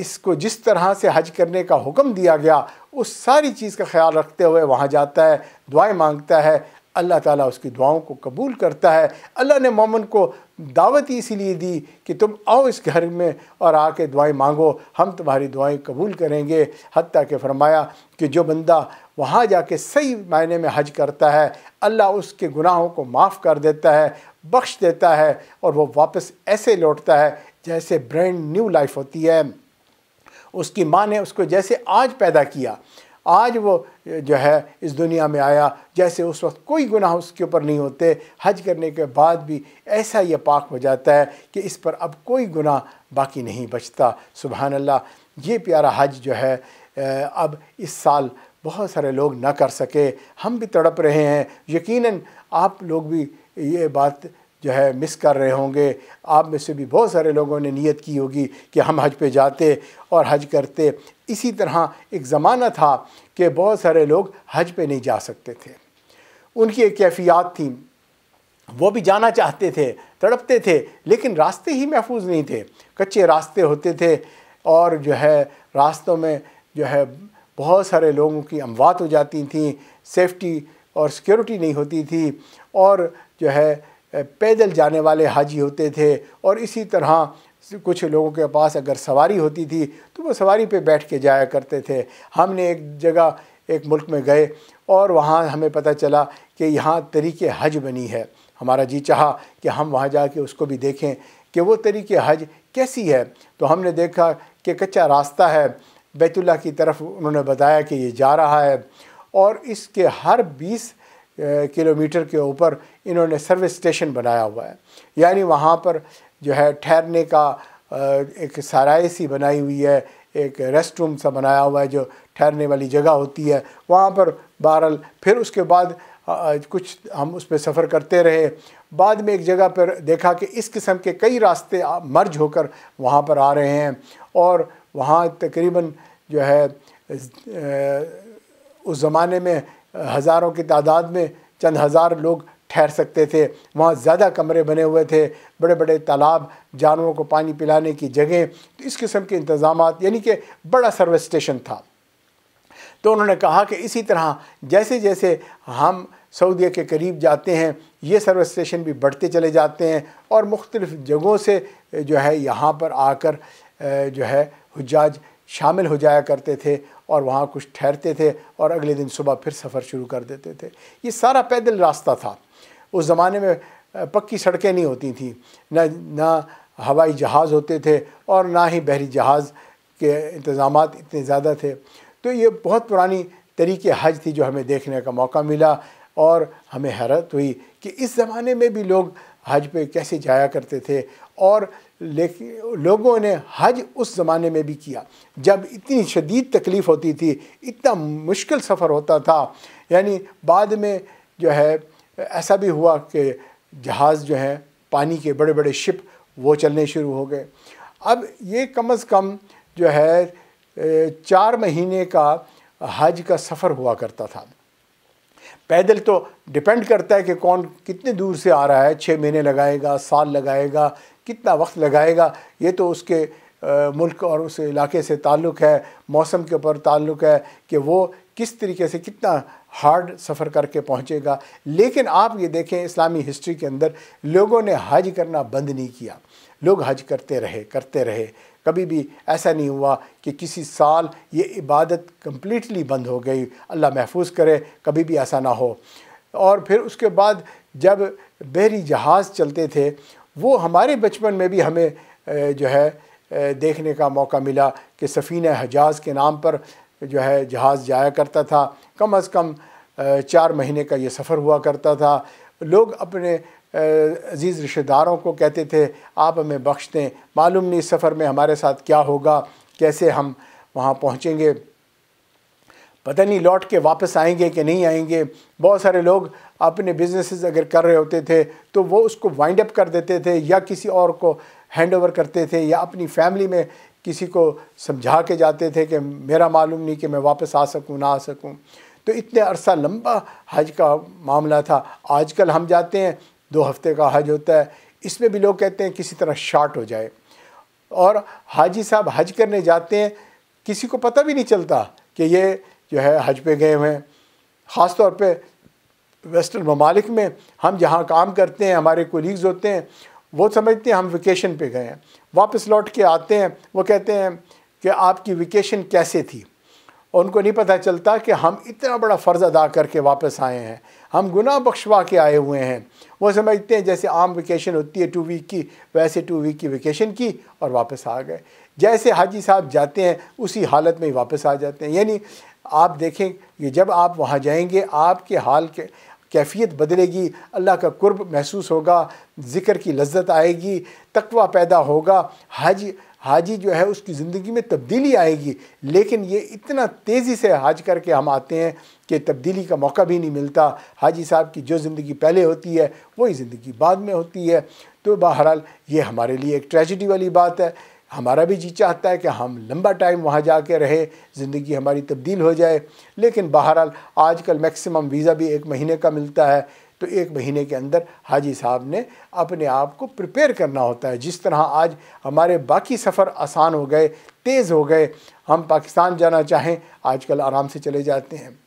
इसको जिस तरह से हज करने का हुक्म दिया गया उस सारी चीज़ का ख्याल रखते हुए वहाँ जाता है दुआएं मांगता है अल्लाह ताला उसकी दुआओं को कबूल करता है अल्लाह ने मोमन को दावत ही इसीलिए दी कि तुम आओ इस घर में और आके दुआएं मांगो हम तुम्हारी दुआएं कबूल करेंगे हती कि फरमाया कि जो बंदा वहाँ जाके सही मायने में हज करता है अल्लाह उसके गुनाहों को माफ़ कर देता है बख्श देता है और वो वापस ऐसे लौटता है जैसे ब्रांड न्यू लाइफ होती है उसकी माँ ने उसको जैसे आज पैदा किया आज वो जो है इस दुनिया में आया जैसे उस वक्त कोई गुनाह उसके ऊपर नहीं होते हज करने के बाद भी ऐसा ये पाक हो जाता है कि इस पर अब कोई गुनाह बाकी नहीं बचता सुबहान अल्लाह ये प्यारा हज जो है अब इस साल बहुत सारे लोग ना कर सके हम भी तड़प रहे हैं यकीनन आप लोग भी ये बात जो है मिस कर रहे होंगे आप में से भी बहुत सारे लोगों ने नियत की होगी कि हम हज पे जाते और हज करते इसी तरह एक ज़माना था कि बहुत सारे लोग हज पे नहीं जा सकते थे उनकी एक कैफियात थी वो भी जाना चाहते थे तड़पते थे लेकिन रास्ते ही महफूज नहीं थे कच्चे रास्ते होते थे और जो है रास्तों में जो है बहुत सारे लोगों की अमवात हो जाती थी सेफ्टी और सिक्योरिटी नहीं होती थी और जो है पैदल जाने वाले हाजी होते थे और इसी तरह कुछ लोगों के पास अगर सवारी होती थी तो वो सवारी पे बैठ के जाया करते थे हमने एक जगह एक मुल्क में गए और वहाँ हमें पता चला कि यहाँ तरीके हज बनी है हमारा जी चाहा कि हम वहाँ जा के उसको भी देखें कि वो तरीके हज कैसी है तो हमने देखा कि कच्चा रास्ता है बैतुल्ला की तरफ उन्होंने बताया कि ये जा रहा है और इसके हर बीस किलोमीटर के ऊपर इन्होंने सर्विस स्टेशन बनाया हुआ है यानी वहाँ पर जो है ठहरने का एक सराय सी बनाई हुई है एक रेस्ट रूम सा बनाया हुआ है जो ठहरने वाली जगह होती है वहाँ पर बहरल फिर उसके बाद कुछ हम उस पर सफ़र करते रहे बाद में एक जगह पर देखा कि इस किस्म के कई रास्ते मर्ज होकर वहाँ पर आ रहे हैं और वहाँ तकरीबन जो है उस ज़माने में हज़ारों की तादाद में चंद हज़ार लोग ठहर सकते थे वहाँ ज़्यादा कमरे बने हुए थे बड़े बड़े तालाब जानवरों को पानी पिलाने की जगह तो इस किस्म के इंतज़ाम यानी कि बड़ा सर्विस स्टेशन था तो उन्होंने कहा कि इसी तरह जैसे जैसे हम सऊदी के करीब जाते हैं ये सर्विस स्टेशन भी बढ़ते चले जाते हैं और मुख्तलिफ़ जगहों से जो है यहाँ पर आकर जो है हजाज शामिल हो जाया करते थे और वहाँ कुछ ठहरते थे और अगले दिन सुबह फिर सफ़र शुरू कर देते थे ये सारा पैदल रास्ता था उस ज़माने में पक्की सड़कें नहीं होती थी न ना हवाई जहाज़ होते थे और ना ही बहरी जहाज़ के इंतज़ाम इतने ज़्यादा थे तो ये बहुत पुरानी तरीके हज थी जो हमें देखने का मौका मिला और हमें हैरत हुई कि इस ज़माने में भी लोग हज पे कैसे जाया करते थे और लेकिन लोगों ने हज उस ज़माने में भी किया जब इतनी शदीद तकलीफ़ होती थी इतना मुश्किल सफ़र होता था यानी बाद में जो है ऐसा भी हुआ कि जहाज़ जो है पानी के बड़े बड़े शिप वो चलने शुरू हो गए अब ये कम अज़ कम जो है चार महीने का हज का सफ़र हुआ करता था पैदल तो डिपेंड करता है कि कौन कितने दूर से आ रहा है छः महीने लगाएगा साल लगाएगा कितना वक्त लगाएगा ये तो उसके मुल्क और उस इलाके से ताल्लुक़ है मौसम के ऊपर ताल्लुक़ है कि वो किस तरीके से कितना हार्ड सफ़र करके पहुँचेगा लेकिन आप ये देखें इस्लामी हिस्ट्री के अंदर लोगों ने हज करना बंद नहीं किया लोग हज करते रहे करते रहे कभी भी ऐसा नहीं हुआ कि किसी साल ये इबादत कम्प्लीटली बंद हो गई अल्लाह महफूज करे कभी भी ऐसा ना हो और फिर उसके बाद जब बहरी जहाज़ चलते थे वो हमारे बचपन में भी हमें जो है देखने का मौका मिला कि सफ़ीना हजाज के नाम पर जो है जहाज़ जाया करता था कम अज़ कम चार महीने का ये सफ़र हुआ करता था लोग अपने अज़ीज़ रिश्तेदारों को कहते थे आप हमें बख्श दें मालूम नहीं सफ़र में हमारे साथ क्या होगा कैसे हम वहाँ पहुँचेंगे पता नहीं लौट के वापस आएंगे कि नहीं आएंगे बहुत सारे लोग अपने बिजनेसेस अगर कर रहे होते थे तो वो उसको वाइंड अप कर देते थे या किसी और को हैंड ओवर करते थे या अपनी फैमिली में किसी को समझा के जाते थे कि मेरा मालूम नहीं कि मैं वापस आ सकूं ना आ सकूं तो इतने अरसा लंबा हज का मामला था आजकल हम जाते हैं दो हफ्ते का हज होता है इसमें भी लोग कहते हैं किसी तरह शार्ट हो जाए और हाजी साहब हज करने जाते हैं किसी को पता भी नहीं चलता कि ये जो है हज पे गए हुए हैं ख़ास तौर पे वेस्टर्न ममालिक में हम जहाँ काम करते हैं हमारे कोलीग्स होते हैं वो समझते हैं हम वेकेशन पे गए हैं वापस लौट के आते हैं वो कहते हैं कि आपकी वेकेशन कैसे थी उनको नहीं पता चलता कि हम इतना बड़ा फ़र्ज़ अदा करके वापस आए हैं हम गुना बख्शवा के आए हुए हैं वो समझते हैं जैसे आम वेकेशन होती है टू वीक की वैसे टू वीक की वेकेशन की और वापस आ गए जैसे हाजी साहब जाते हैं उसी हालत में ही वापस आ जाते हैं यानी आप देखें कि जब आप वहाँ जाएंगे आपके हाल के कैफियत बदलेगी अल्लाह का कुर्ब महसूस होगा ज़िक्र की लज्जत आएगी तकवा पैदा होगा हज हाजी जो है उसकी ज़िंदगी में तब्दीली आएगी लेकिन ये इतना तेज़ी से हाज करके हम आते हैं कि तब्दीली का मौका भी नहीं मिलता हाजी साहब की जो ज़िंदगी पहले होती है वही ज़िंदगी बाद में होती है तो बहरहाल ये हमारे लिए एक ट्रेजिडी वाली बात है हमारा भी जी चाहता है कि हम लंबा टाइम वहाँ जा कर रहे ज़िंदगी हमारी तब्दील हो जाए लेकिन बहरहाल आजकल मैक्सिमम वीज़ा भी एक महीने का मिलता है तो एक महीने के अंदर हाजी साहब ने अपने आप को प्रिपेयर करना होता है जिस तरह आज हमारे बाकी सफ़र आसान हो गए तेज़ हो गए हम पाकिस्तान जाना चाहें आजकल आराम से चले जाते हैं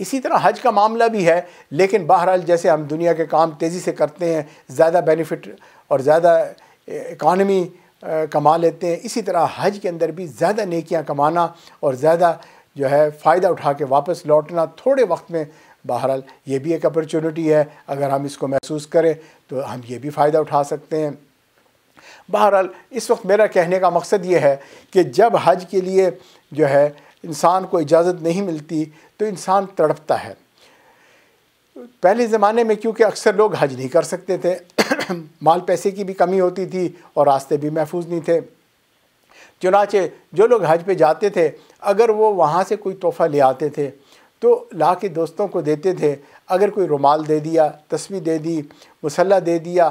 इसी तरह हज का मामला भी है लेकिन बहरहाल जैसे हम दुनिया के काम तेज़ी से करते हैं ज़्यादा बेनिफिट और ज़्यादा इकानमी कमा लेते हैं इसी तरह हज के अंदर भी ज़्यादा नेकियां कमाना और ज़्यादा जो है फ़ायदा उठा के वापस लौटना थोड़े वक्त में बहरहाल ये भी एक अपॉर्चुनिटी है अगर हम इसको महसूस करें तो हम ये भी फ़ायदा उठा सकते हैं बहरहाल इस वक्त मेरा कहने का मकसद ये है कि जब हज के लिए जो है इंसान को इजाज़त नहीं मिलती तो इंसान तड़पता है पहले ज़माने में क्योंकि अक्सर लोग हज नहीं कर सकते थे माल पैसे की भी कमी होती थी और रास्ते भी महफूज नहीं थे चुनाचे जो लोग हज पे जाते थे अगर वो वहाँ से कोई तोहफ़ा ले आते थे तो ला के दोस्तों को देते थे अगर कोई रुमाल दे दिया तस्वीर दे दी मसल्ला दे दिया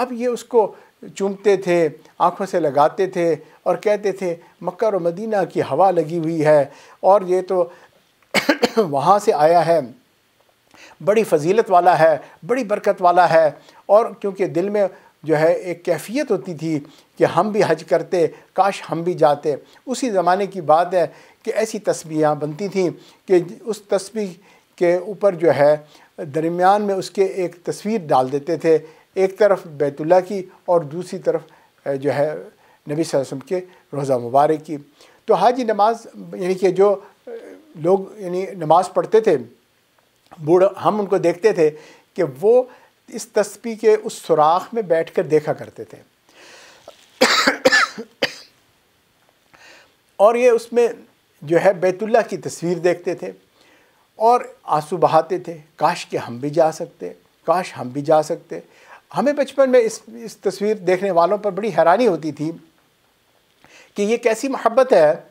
अब ये उसको चूमते थे आँखों से लगाते थे और कहते थे मक्का और मदीना की हवा लगी हुई है और ये तो वहाँ से आया है बड़ी फजीलत वाला है बड़ी बरकत वाला है और क्योंकि दिल में जो है एक कैफियत होती थी कि हम भी हज करते काश हम भी जाते उसी ज़माने की बात है कि ऐसी तस्बीयाँ बनती थीं कि उस तस्वीर के ऊपर जो है दरमियान में उसके एक तस्वीर डाल देते थे एक तरफ बैतुल्ला की और दूसरी तरफ जो है नबी वसम के रोज़ा मुबारक की तो हाजी नमाज यानी कि जो लोग यानी नमाज पढ़ते थे बूढ़ हम उनको देखते थे कि वो इस तस्वीर के उस सुराख में बैठ कर देखा करते थे और ये उसमें जो है बैतुल्ला की तस्वीर देखते थे और आंसू बहाते थे काश कि हम भी जा सकते काश हम भी जा सकते हमें बचपन में इस इस तस्वीर देखने वालों पर बड़ी हैरानी होती थी कि ये कैसी मोहब्बत है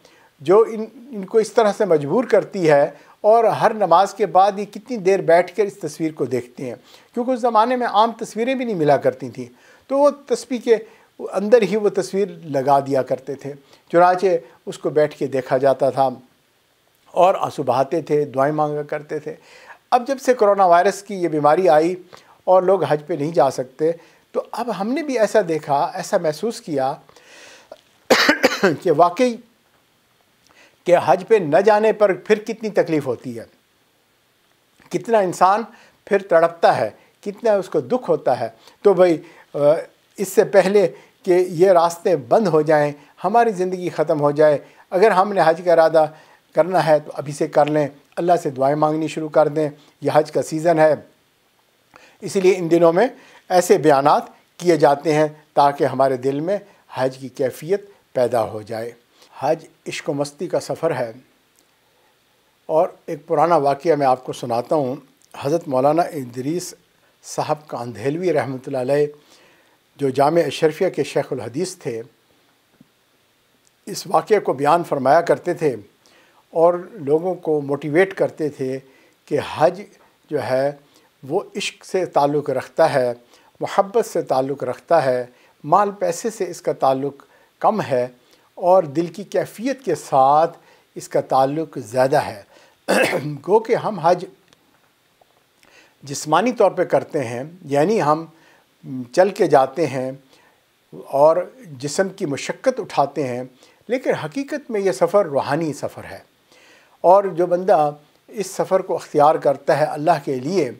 जो इन इनको इस तरह से मजबूर करती है और हर नमाज के बाद ये कितनी देर बैठ कर इस तस्वीर को देखते हैं क्योंकि उस ज़माने में आम तस्वीरें भी नहीं मिला करती थी तो वो तस्वीर के अंदर ही वो तस्वीर लगा दिया करते थे चुनाचे उसको बैठ के देखा जाता था और आंसू बहाते थे दुआएं मांगा करते थे अब जब से कोरोना वायरस की ये बीमारी आई और लोग हज पे नहीं जा सकते तो अब हमने भी ऐसा देखा ऐसा महसूस किया कि वाकई कि हज पे न जाने पर फिर कितनी तकलीफ़ होती है कितना इंसान फिर तड़पता है कितना उसको दुख होता है तो भाई इससे पहले कि ये रास्ते बंद हो जाएं हमारी ज़िंदगी ख़त्म हो जाए अगर हमने हज का इरादा करना है तो अभी से कर लें अल्लाह से दुआएं मांगनी शुरू कर दें यह हज का सीज़न है इसलिए इन दिनों में ऐसे बयान किए जाते हैं ताकि हमारे दिल में हज की कैफियत पैदा हो जाए हज इश्क मस्ती का सफ़र है और एक पुराना वाक़ मैं आपको सुनाता हूँ हज़रत मौलाना इदरीस साहब अंधेलवी रहमत लाई जो जाम अशरफिया के शेख हदीस थे इस वाक़े को बयान फरमाया करते थे और लोगों को मोटिवेट करते थे कि हज जो है वो इश्क से ताल्लुक़ रखता है मोहब्बत से ताल्लुक़ रखता है माल पैसे से इसका ताल्लुक़ कम है और दिल की कैफियत के साथ इसका ताल्लुक़ ज़्यादा है गो कि हम हज जिस्मानी तौर पे करते हैं यानी हम चल के जाते हैं और जिसम की मशक्क़त उठाते हैं लेकिन हकीकत में यह सफ़र रूहानी सफ़र है और जो बंदा इस सफ़र को अख्तियार करता है अल्लाह के लिए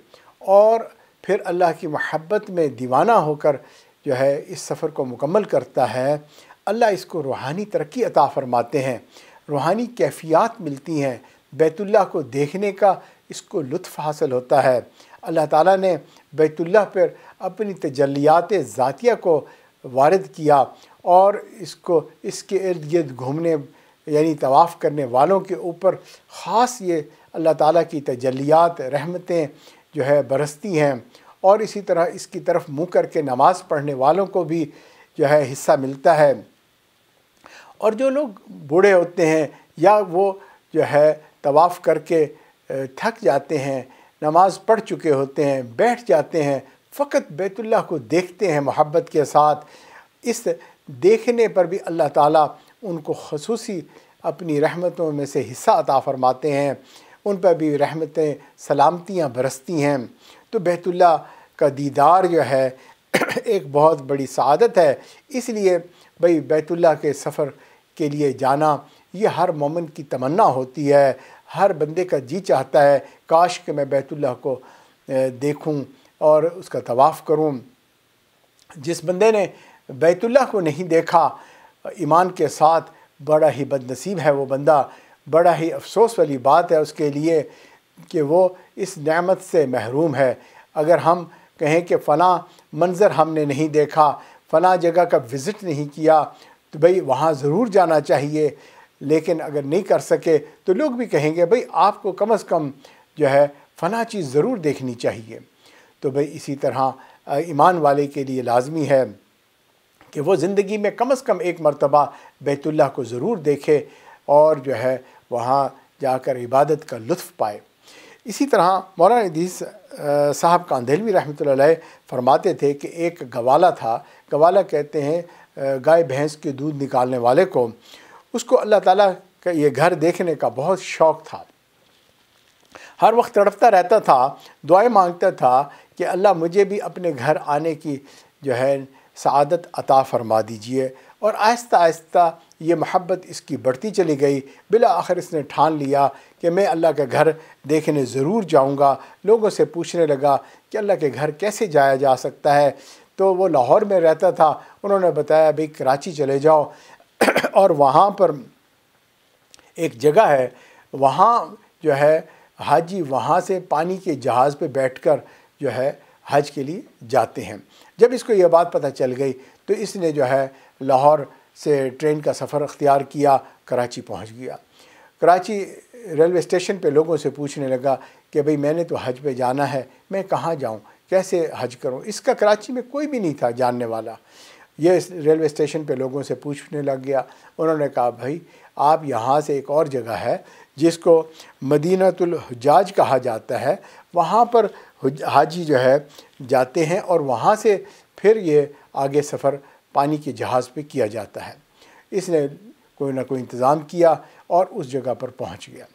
और फिर अल्लाह की महब्बत में दीवाना होकर जो है इस सफ़र को मुकम्मल करता है अल्लाह इसको रूहानी तरक्की अता फ़रमाते हैं रूहानी कैफियत मिलती हैं बैतुल्ला को देखने का इसको लुत्फ़ हासिल होता है अल्लाह ताला ने बैतुल्ला पर अपनी तजलियात ज़ातिया को वारद किया और इसको इसके इर्द गिर्द घूमने यानी तवाफ़ करने वालों के ऊपर ख़ास ये अल्लाह ताला की तजलियात रहमतें जो है बरसती हैं और इसी तरह इसकी तरफ मुँह करके नमाज़ पढ़ने वालों को भी जो है हिस्सा मिलता है और जो लोग बूढ़े होते हैं या वो जो है तवाफ़ करके थक जाते हैं नमाज़ पढ़ चुके होते हैं बैठ जाते हैं फ़कत बैतुल्लाह को देखते हैं मोहब्बत के साथ इस देखने पर भी अल्लाह ताला उनको खसूसी अपनी रहमतों में से हिस्सा अता फ़रमाते हैं उन पर भी रहमतें सलामतियाँ बरसती हैं तो बैतुल्ला का दीदार जो है एक बहुत बड़ी सदत है इसलिए भाई बैतुल्ला के सफ़र के लिए जाना ये हर मोमन की तमन्ना होती है हर बंदे का जी चाहता है काश कि मैं बैतुल्ला को देखूं और उसका तवाफ़ करूँ जिस बंदे ने बैतुल्ला को नहीं देखा ईमान के साथ बड़ा ही बदनसीब है वो बंदा बड़ा ही अफसोस वाली बात है उसके लिए कि वो इस नमत से महरूम है अगर हम कहें कि फ़ला मंज़र हमने नहीं देखा फ़ला जगह का विज़िट नहीं किया तो भाई वहाँ ज़रूर जाना चाहिए लेकिन अगर नहीं कर सके तो लोग भी कहेंगे भाई आपको कम अज़ कम जो है फ़ला चीज़ ज़रूर देखनी चाहिए तो भाई इसी तरह ईमान वाले के लिए लाजमी है कि वो ज़िंदगी में कम अज़ कम एक मरतबा बैतुल्ला को ज़रूर देखे और जो है वहाँ जाकर इबादत का लुत्फ़ पाए इसी तरह मौलाना दीस साहब कांधेलवी रहमत फरमाते थे कि एक गवाला था गवाला कहते हैं गाय भैंस के दूध निकालने वाले को उसको अल्लाह ताला का ये घर देखने का बहुत शौक़ था हर वक्त तड़पता रहता था दुआएं मांगता था कि अल्लाह मुझे भी अपने घर आने की जो है सदत अता फरमा दीजिए और आहिस्ता आहिस्ता ये महब्बत इसकी बढ़ती चली गई बिला आखिर इसने ठान लिया कि मैं अल्लाह के घर देखने ज़रूर जाऊँगा लोगों से पूछने लगा कि अल्लाह के घर कैसे जाया जा सकता है तो वो लाहौर में रहता था उन्होंने बताया भाई कराची चले जाओ और वहाँ पर एक जगह है वहाँ जो है हाजी वहाँ से पानी के जहाज़ पे बैठकर जो है हज के लिए जाते हैं जब इसको यह बात पता चल गई तो इसने जो है लाहौर से ट्रेन का सफ़र अख्तियार किया कराची पहुँच गया कराची रेलवे स्टेशन पे लोगों से पूछने लगा कि भाई मैंने तो हज पे जाना है मैं कहाँ जाऊँ कैसे हज करूँ इसका कराची में कोई भी नहीं था जानने वाला ये रेलवे स्टेशन पे लोगों से पूछने लग गया उन्होंने कहा भाई आप यहाँ से एक और जगह है जिसको मदीनातुल हजाज कहा जाता है वहाँ पर हाजी जो है जाते हैं और वहाँ से फिर ये आगे सफ़र पानी के जहाज़ पे किया जाता है इसने कोई ना कोई इंतज़ाम किया और उस जगह पर पहुँच गया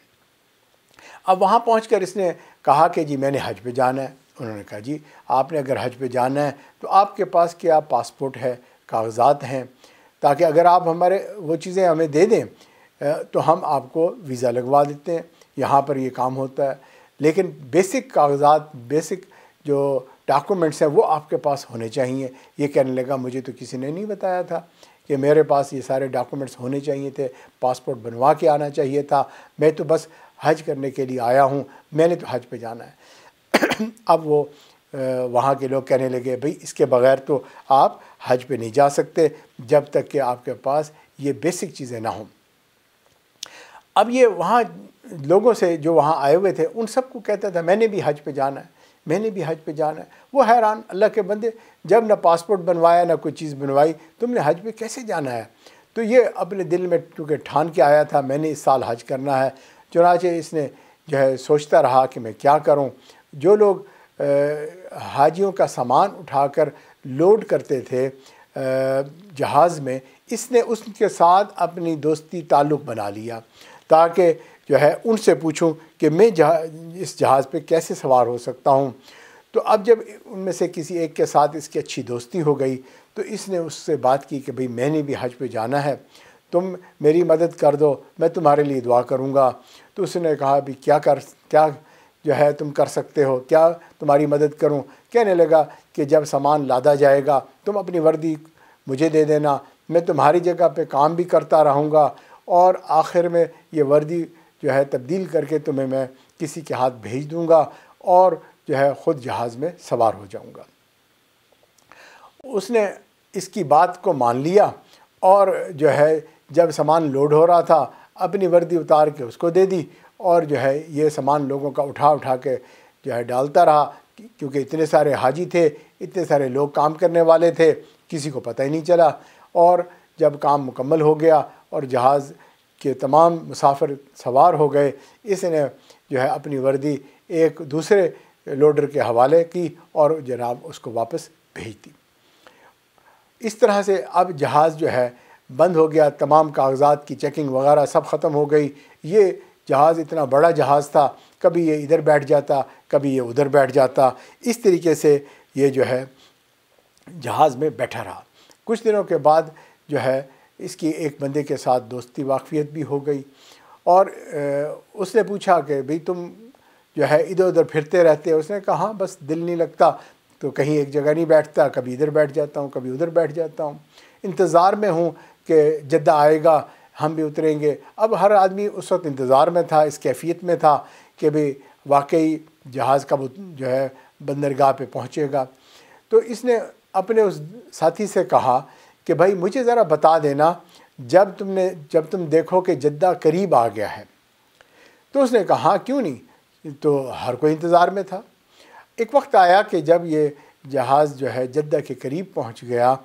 अब वहाँ पहुँच कर इसने कहा कि जी मैंने हज पे जाना है उन्होंने कहा जी आपने अगर हज पे जाना है तो आपके पास क्या पासपोर्ट है कागज़ात हैं ताकि अगर आप हमारे वो चीज़ें हमें दे दें तो हम आपको वीज़ा लगवा देते हैं यहाँ पर ये काम होता है लेकिन बेसिक कागजात बेसिक जो डॉक्यूमेंट्स हैं वो आपके पास होने चाहिए ये कहने लगा मुझे तो किसी ने नहीं बताया था कि मेरे पास ये सारे डॉक्यूमेंट्स होने चाहिए थे पासपोर्ट बनवा के आना चाहिए था मैं तो बस हज करने के लिए आया हूँ मैंने तो हज पे जाना है अब वो वहाँ के लोग कहने लगे भाई इसके बगैर तो आप हज पे नहीं जा सकते जब तक कि आपके पास ये बेसिक चीज़ें ना हों अब ये वहाँ लोगों से जो वहाँ आए हुए थे उन सबको कहता था मैंने भी हज पे जाना है मैंने भी हज पे जाना है वो हैरान अल्लाह के बंदे जब ना पासपोर्ट बनवाया ना कोई चीज़ बनवाई तुमने हज पे कैसे जाना है तो ये अपने दिल में चूँकि ठान के आया था मैंने इस साल हज करना है चुनाचे इसने जो है सोचता रहा कि मैं क्या करूँ जो लोग हाजियों का सामान उठाकर लोड करते थे जहाज़ में इसने उसके साथ अपनी दोस्ती ताल्लुक़ बना लिया ताकि जो है उनसे पूछूं कि मैं जहा इस जहाज़ पे कैसे सवार हो सकता हूँ तो अब जब उनमें से किसी एक के साथ इसकी अच्छी दोस्ती हो गई तो इसने उससे बात की कि भाई मैंने भी हज पे जाना है तुम मेरी मदद कर दो मैं तुम्हारे लिए दुआ करूँगा तो उसने कहा भी क्या कर क्या जो है तुम कर सकते हो क्या तुम्हारी मदद करूँ कहने लगा कि जब सामान लादा जाएगा तुम अपनी वर्दी मुझे दे देना मैं तुम्हारी जगह पे काम भी करता रहूँगा और आखिर में ये वर्दी जो है तब्दील करके तुम्हें मैं किसी के हाथ भेज दूँगा और जो है ख़ुद जहाज़ में सवार हो जाऊँगा उसने इसकी बात को मान लिया और जो है जब सामान लोड हो रहा था अपनी वर्दी उतार के उसको दे दी और जो है ये सामान लोगों का उठा उठा के जो है डालता रहा क्योंकि इतने सारे हाजी थे इतने सारे लोग काम करने वाले थे किसी को पता ही नहीं चला और जब काम मुकम्मल हो गया और जहाज़ के तमाम मुसाफिर सवार हो गए इसने जो है अपनी वर्दी एक दूसरे लोडर के हवाले की और जनाब उसको वापस भेज दी इस तरह से अब जहाज़ जो है बंद हो गया तमाम कागजात की चेकिंग वगैरह सब ख़त्म हो गई ये जहाज़ इतना बड़ा जहाज़ था कभी ये इधर बैठ जाता कभी ये उधर बैठ जाता इस तरीके से ये जो है जहाज़ में बैठा रहा कुछ दिनों के बाद जो है इसकी एक बंदे के साथ दोस्ती वाकफियत भी हो गई और उसने पूछा कि भाई तुम जो है इधर उधर फिरते रहते हो उसने कहा हाँ, बस दिल नहीं लगता तो कहीं एक जगह नहीं बैठता कभी इधर बैठ जाता हूँ कभी उधर बैठ जाता हूँ इंतज़ार में हूँ कि जद्दा आएगा हम भी उतरेंगे अब हर आदमी उस वक्त इंतज़ार में था इस कैफियत में था कि भाई वाकई जहाज़ कब जो है बंदरगाह पे पहुँचेगा तो इसने अपने उस साथी से कहा कि भाई मुझे ज़रा बता देना जब तुमने जब तुम देखो कि जद्दा करीब आ गया है तो उसने कहा हाँ क्यों नहीं तो हर कोई इंतज़ार में था एक वक्त आया कि जब ये जहाज़ जो है जद्दा के करीब पहुंच गया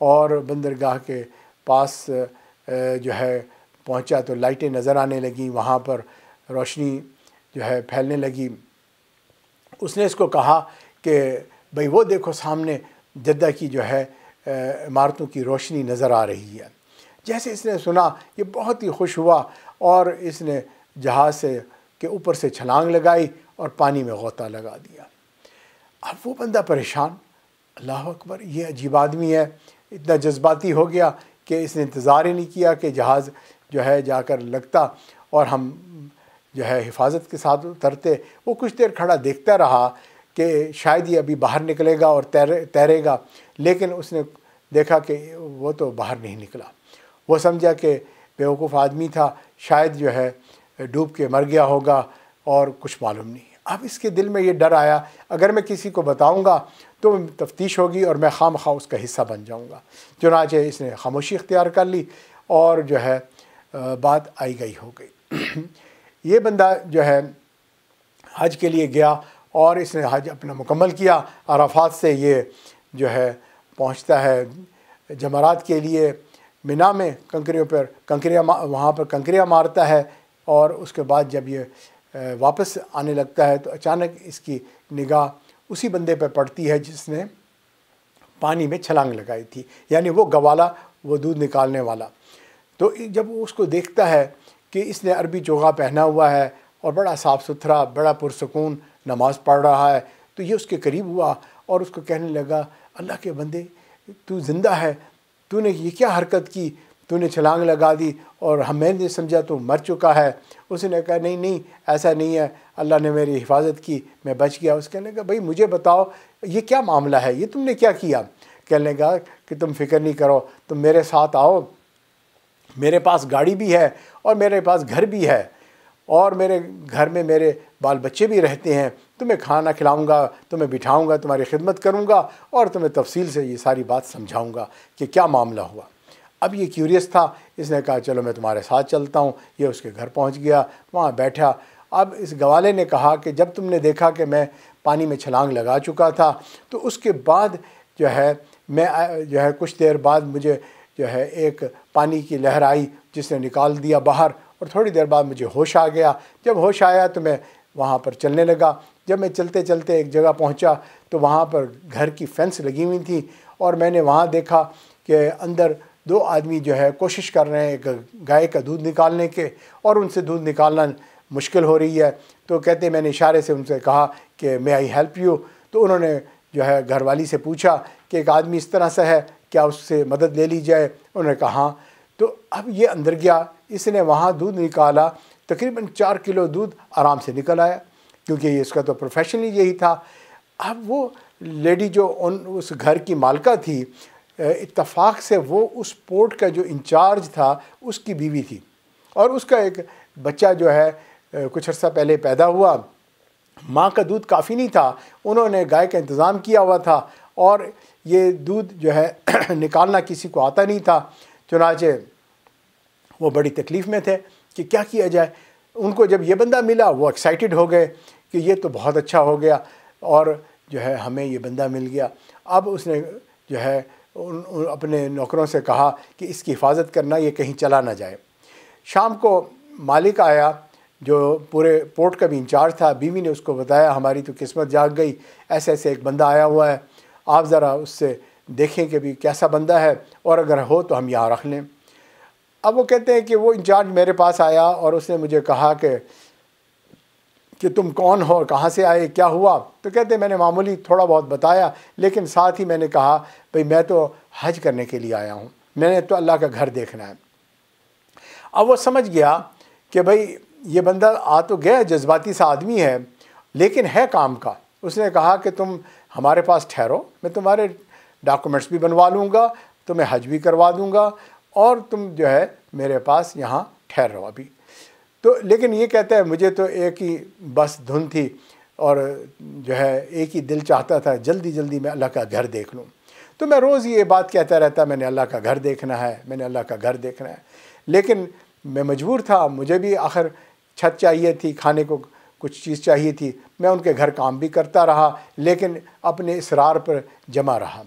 और बंदरगाह के पास जो है पहुंचा तो लाइटें नज़र आने लगी वहाँ पर रोशनी जो है फैलने लगी उसने इसको कहा कि भाई वो देखो सामने जद्दा की जो है इमारतों की रोशनी नज़र आ रही है जैसे इसने सुना ये बहुत ही खुश हुआ और इसने जहाज़ से के ऊपर से छलांग लगाई और पानी में गोता लगा दिया अब वो बंदा परेशान अल्लाह अकबर ये अजीब आदमी है इतना जज्बाती हो गया कि इसने इंतज़ार ही नहीं किया कि जहाज़ जो है जाकर लगता और हम जो है हिफाजत के साथ उतरते वो कुछ देर खड़ा देखता रहा कि शायद ये अभी बाहर निकलेगा और तैर तैरेगा लेकिन उसने देखा कि वो तो बाहर नहीं निकला वो समझा कि बेवकूफ़ आदमी था शायद जो है डूब के मर गया होगा और कुछ मालूम नहीं अब इसके दिल में ये डर आया अगर मैं किसी को बताऊंगा तो तफ्तीश होगी और मैं खाम खा उसका हिस्सा बन जाऊंगा चुनाचे इसने खामोशी इख्तियार कर ली और जो है बात आई गई हो गई ये बंदा जो है हज के लिए गया और इसने हज अपना मुकम्मल किया अराफात से ये जो है पहुंचता है जमारात के लिए मिना में कंकरियों पर कंकरिया वहाँ पर कंकरिया मारता है और उसके बाद जब ये वापस आने लगता है तो अचानक इसकी निगाह उसी बंदे पर पड़ती है जिसने पानी में छलांग लगाई थी यानी वो गवाला वो दूध निकालने वाला तो जब वो उसको देखता है कि इसने अरबी चोगा पहना हुआ है और बड़ा साफ़ सुथरा बड़ा पुरसकून नमाज़ पढ़ रहा है तो ये उसके करीब हुआ और उसको कहने लगा अल्लाह के बंदे तू ज़िंदा है तूने ये क्या हरकत की तूने छलांग लगा दी और हम मैंने समझा तो मर चुका है उसने कहा नहीं नहीं ऐसा नहीं है अल्लाह ने मेरी हिफाजत की मैं बच गया उसके कहने का भाई मुझे बताओ ये क्या मामला है ये तुमने क्या किया कहने का कि तुम फिक्र नहीं करो तुम मेरे साथ आओ मेरे पास गाड़ी भी है और मेरे पास घर भी है और मेरे घर में मेरे बाल बच्चे भी रहते हैं तुम्हें खाना खिलाऊंगा तुम्हें बिठाऊंगा तुम्हारी खिदमत करूंगा और तुम्हें तफसील से ये सारी बात समझाऊंगा कि क्या मामला हुआ अब ये क्यूरियस था इसने कहा चलो मैं तुम्हारे साथ चलता हूँ ये उसके घर पहुँच गया वहाँ बैठा अब इस गवाले ने कहा कि जब तुमने देखा कि मैं पानी में छलांग लगा चुका था तो उसके बाद जो है मैं जो है कुछ देर बाद मुझे जो है एक पानी की लहर आई जिसने निकाल दिया बाहर और थोड़ी देर बाद मुझे होश आ गया जब होश आया तो मैं वहाँ पर चलने लगा जब मैं चलते चलते एक जगह पहुंचा तो वहाँ पर घर की फेंस लगी हुई थी और मैंने वहाँ देखा कि अंदर दो आदमी जो है कोशिश कर रहे हैं एक गाय का दूध निकालने के और उनसे दूध निकालना मुश्किल हो रही है तो कहते मैंने इशारे से उनसे कहा कि मे आई हेल्प यू तो उन्होंने जो है घरवाली से पूछा कि एक आदमी इस तरह से है क्या उससे मदद ले ली जाए उन्होंने कहा हाँ। तो अब ये अंदर गया इसने वहाँ दूध निकाला तकरीबन चार किलो दूध आराम से निकल आया क्योंकि इसका तो प्रोफेशन ही यही था अब वो लेडी जो उन उस घर की मालका थी इतफाक़ से वो उस पोर्ट का जो इंचार्ज था उसकी बीवी थी और उसका एक बच्चा जो है कुछ अर्सा पहले पैदा हुआ माँ का दूध काफ़ी नहीं था उन्होंने गाय का इंतज़ाम किया हुआ था और ये दूध जो है निकालना किसी को आता नहीं था चुनाचे वो बड़ी तकलीफ़ में थे कि क्या किया जाए उनको जब ये बंदा मिला वो एक्साइटेड हो गए कि ये तो बहुत अच्छा हो गया और जो है हमें ये बंदा मिल गया अब उसने जो है उन, उन अपने नौकरों से कहा कि इसकी हिफाजत करना ये कहीं चला ना जाए शाम को मालिक आया जो पूरे पोर्ट का भी इंचार्ज था बीवी ने उसको बताया हमारी तो किस्मत जाग गई ऐसे ऐसे एक बंदा आया हुआ है आप ज़रा उससे देखें कि भी कैसा बंदा है और अगर हो तो हम यहाँ रख लें अब वो कहते हैं कि वो इंचार्ज मेरे पास आया और उसने मुझे कहा कि कि तुम कौन हो कहाँ से आए क्या हुआ तो कहते मैंने मामूली थोड़ा बहुत बताया लेकिन साथ ही मैंने कहा भाई मैं तो हज करने के लिए आया हूँ मैंने तो अल्लाह का घर देखना है अब वो समझ गया कि भाई ये बंदा आ तो गया जज्बाती सा आदमी है लेकिन है काम का उसने कहा कि तुम हमारे पास ठहरो मैं तुम्हारे डॉक्यूमेंट्स भी बनवा लूँगा तुम्हें हज भी करवा दूँगा और तुम जो है मेरे पास यहाँ ठहर रहो अभी तो लेकिन ये कहता है मुझे तो एक ही बस धुन थी और जो है एक ही दिल चाहता था जल्दी जल्दी मैं अल्लाह का घर देख लूँ तो मैं रोज़ ये बात कहता रहता मैंने अल्लाह का घर देखना है मैंने अल्लाह का घर देखना है लेकिन मैं मजबूर था मुझे भी आखिर छत चाहिए थी खाने को कुछ चीज़ चाहिए थी मैं उनके घर काम भी करता रहा लेकिन अपने इसरार पर जमा रहा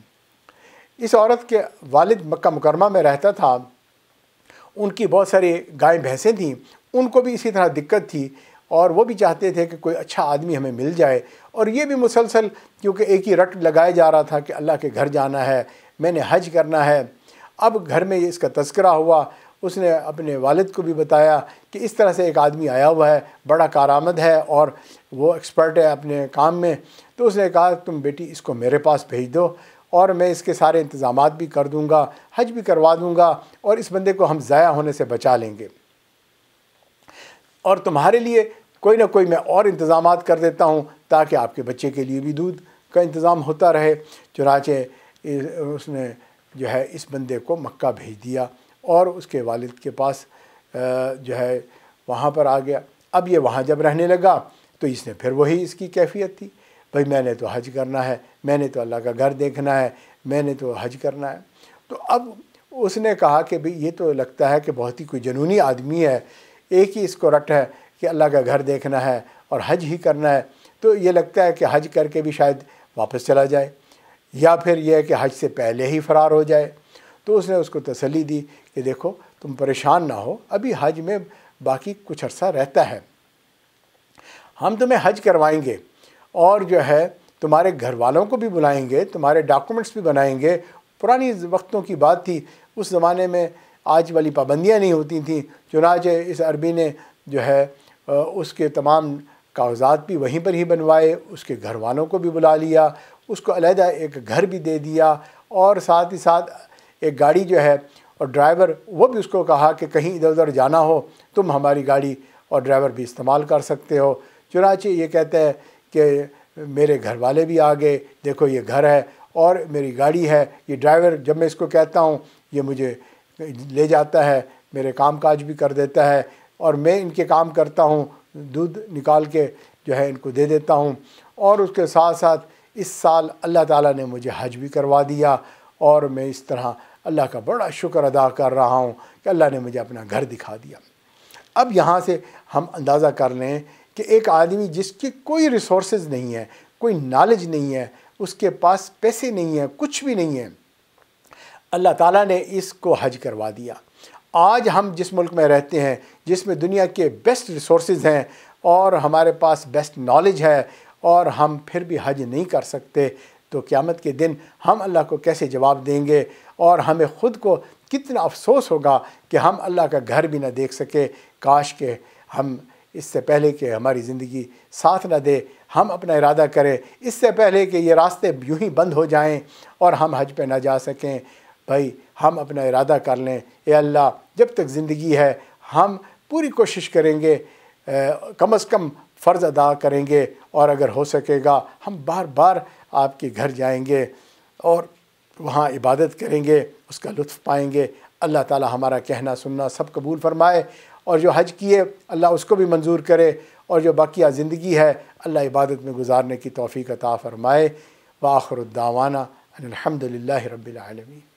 इस औरत के वालिद मक्का मुकरमा में रहता था उनकी बहुत सारी गाय भैंसें थीं उनको भी इसी तरह दिक्कत थी और वो भी चाहते थे कि कोई अच्छा आदमी हमें मिल जाए और ये भी मुसलसल क्योंकि एक ही रट लगाया जा रहा था कि अल्लाह के घर जाना है मैंने हज करना है अब घर में इसका तस्करा हुआ उसने अपने वालिद को भी बताया कि इस तरह से एक आदमी आया हुआ है बड़ा कारामद है और वो एक्सपर्ट है अपने काम में तो उसने कहा तुम बेटी इसको मेरे पास भेज दो और मैं इसके सारे इंतज़ाम भी कर दूँगा हज भी करवा दूँगा और इस बंदे को हम ज़ाया होने से बचा लेंगे और तुम्हारे लिए कोई ना कोई मैं और इंतज़ाम कर देता हूँ ताकि आपके बच्चे के लिए भी दूध का इंतज़ाम होता रहे चुनाचे उसने जो है इस बंदे को मक्का भेज दिया और उसके वालिद के पास जो है वहाँ पर आ गया अब ये वहाँ जब रहने लगा तो इसने फिर वही इसकी कैफियत थी भाई मैंने तो हज करना है मैंने तो अल्लाह का घर देखना है मैंने तो हज करना है तो अब उसने कहा कि भाई ये तो लगता है कि बहुत ही कोई जनूनी आदमी है एक ही इसको रट है कि अल्लाह का घर देखना है और हज ही करना है तो ये लगता है कि हज करके भी शायद वापस चला जाए या फिर यह है कि हज से पहले ही फ़रार हो जाए तो उसने उसको तसली दी कि देखो तुम परेशान ना हो अभी हज में बाकी कुछ अर्सा रहता है हम तुम्हें हज करवाएंगे और जो है तुम्हारे घर वालों को भी बुलाएंगे तुम्हारे डॉक्यूमेंट्स भी बनाएंगे पुरानी वक्तों की बात थी उस ज़माने में आज वाली पाबंदियाँ नहीं होती थी चुनाच इस अरबी ने जो है उसके तमाम कागजात भी वहीं पर ही बनवाए उसके घर वालों को भी बुला लिया उसको अलहदा एक घर भी दे दिया और साथ ही साथ एक गाड़ी जो है और ड्राइवर वो भी उसको कहा कि कहीं इधर उधर जाना हो तुम हमारी गाड़ी और ड्राइवर भी इस्तेमाल कर सकते हो चुनाचे ये कहते हैं कि मेरे घर वाले भी आ गए देखो ये घर है और मेरी गाड़ी है ये ड्राइवर जब मैं इसको कहता हूँ ये मुझे ले जाता है मेरे काम काज भी कर देता है और मैं इनके काम करता हूँ दूध निकाल के जो है इनको दे देता हूँ और उसके साथ साथ इस साल अल्लाह ताला ने मुझे हज भी करवा दिया और मैं इस तरह अल्लाह का बड़ा शुक्र अदा कर रहा हूँ कि अल्लाह ने मुझे अपना घर दिखा दिया अब यहाँ से हम अंदाज़ा कर लें कि एक आदमी जिसकी कोई रिसोर्स नहीं है कोई नॉलेज नहीं है उसके पास पैसे नहीं हैं कुछ भी नहीं है अल्लाह ताला ने इसको हज करवा दिया आज हम जिस मुल्क में रहते हैं जिसमें दुनिया के बेस्ट रिसोर्स हैं और हमारे पास बेस्ट नॉलेज है और हम फिर भी हज नहीं कर सकते तो क़्यामत के दिन हम अल्लाह को कैसे जवाब देंगे और हमें ख़ुद को कितना अफसोस होगा कि हम अल्लाह का घर भी ना देख सके काश के हम इससे पहले कि हमारी ज़िंदगी साथ ना दे हम अपना इरादा करें इससे पहले कि ये रास्ते यूँ ही बंद हो जाएं और हम हज पे ना जा सकें भाई हम अपना इरादा कर लें ए अल्लाह जब तक ज़िंदगी है हम पूरी कोशिश करेंगे कम अज़ कम फ़र्ज़ अदा करेंगे और अगर हो सकेगा हम बार बार आपके घर जाएंगे और वहाँ इबादत करेंगे उसका लुत्फ़ पाएंगे अल्लाह ताला हमारा कहना सुनना सब कबूल फरमाए और जो हज किए अल्लाह उसको भी मंजूर करे और जो बाकी ज़िंदगी है अल्लाह इबादत में गुजारने की तोफ़ी अता फ़रमाए वाखरदावाना अलहमदिल्ला रबालमीन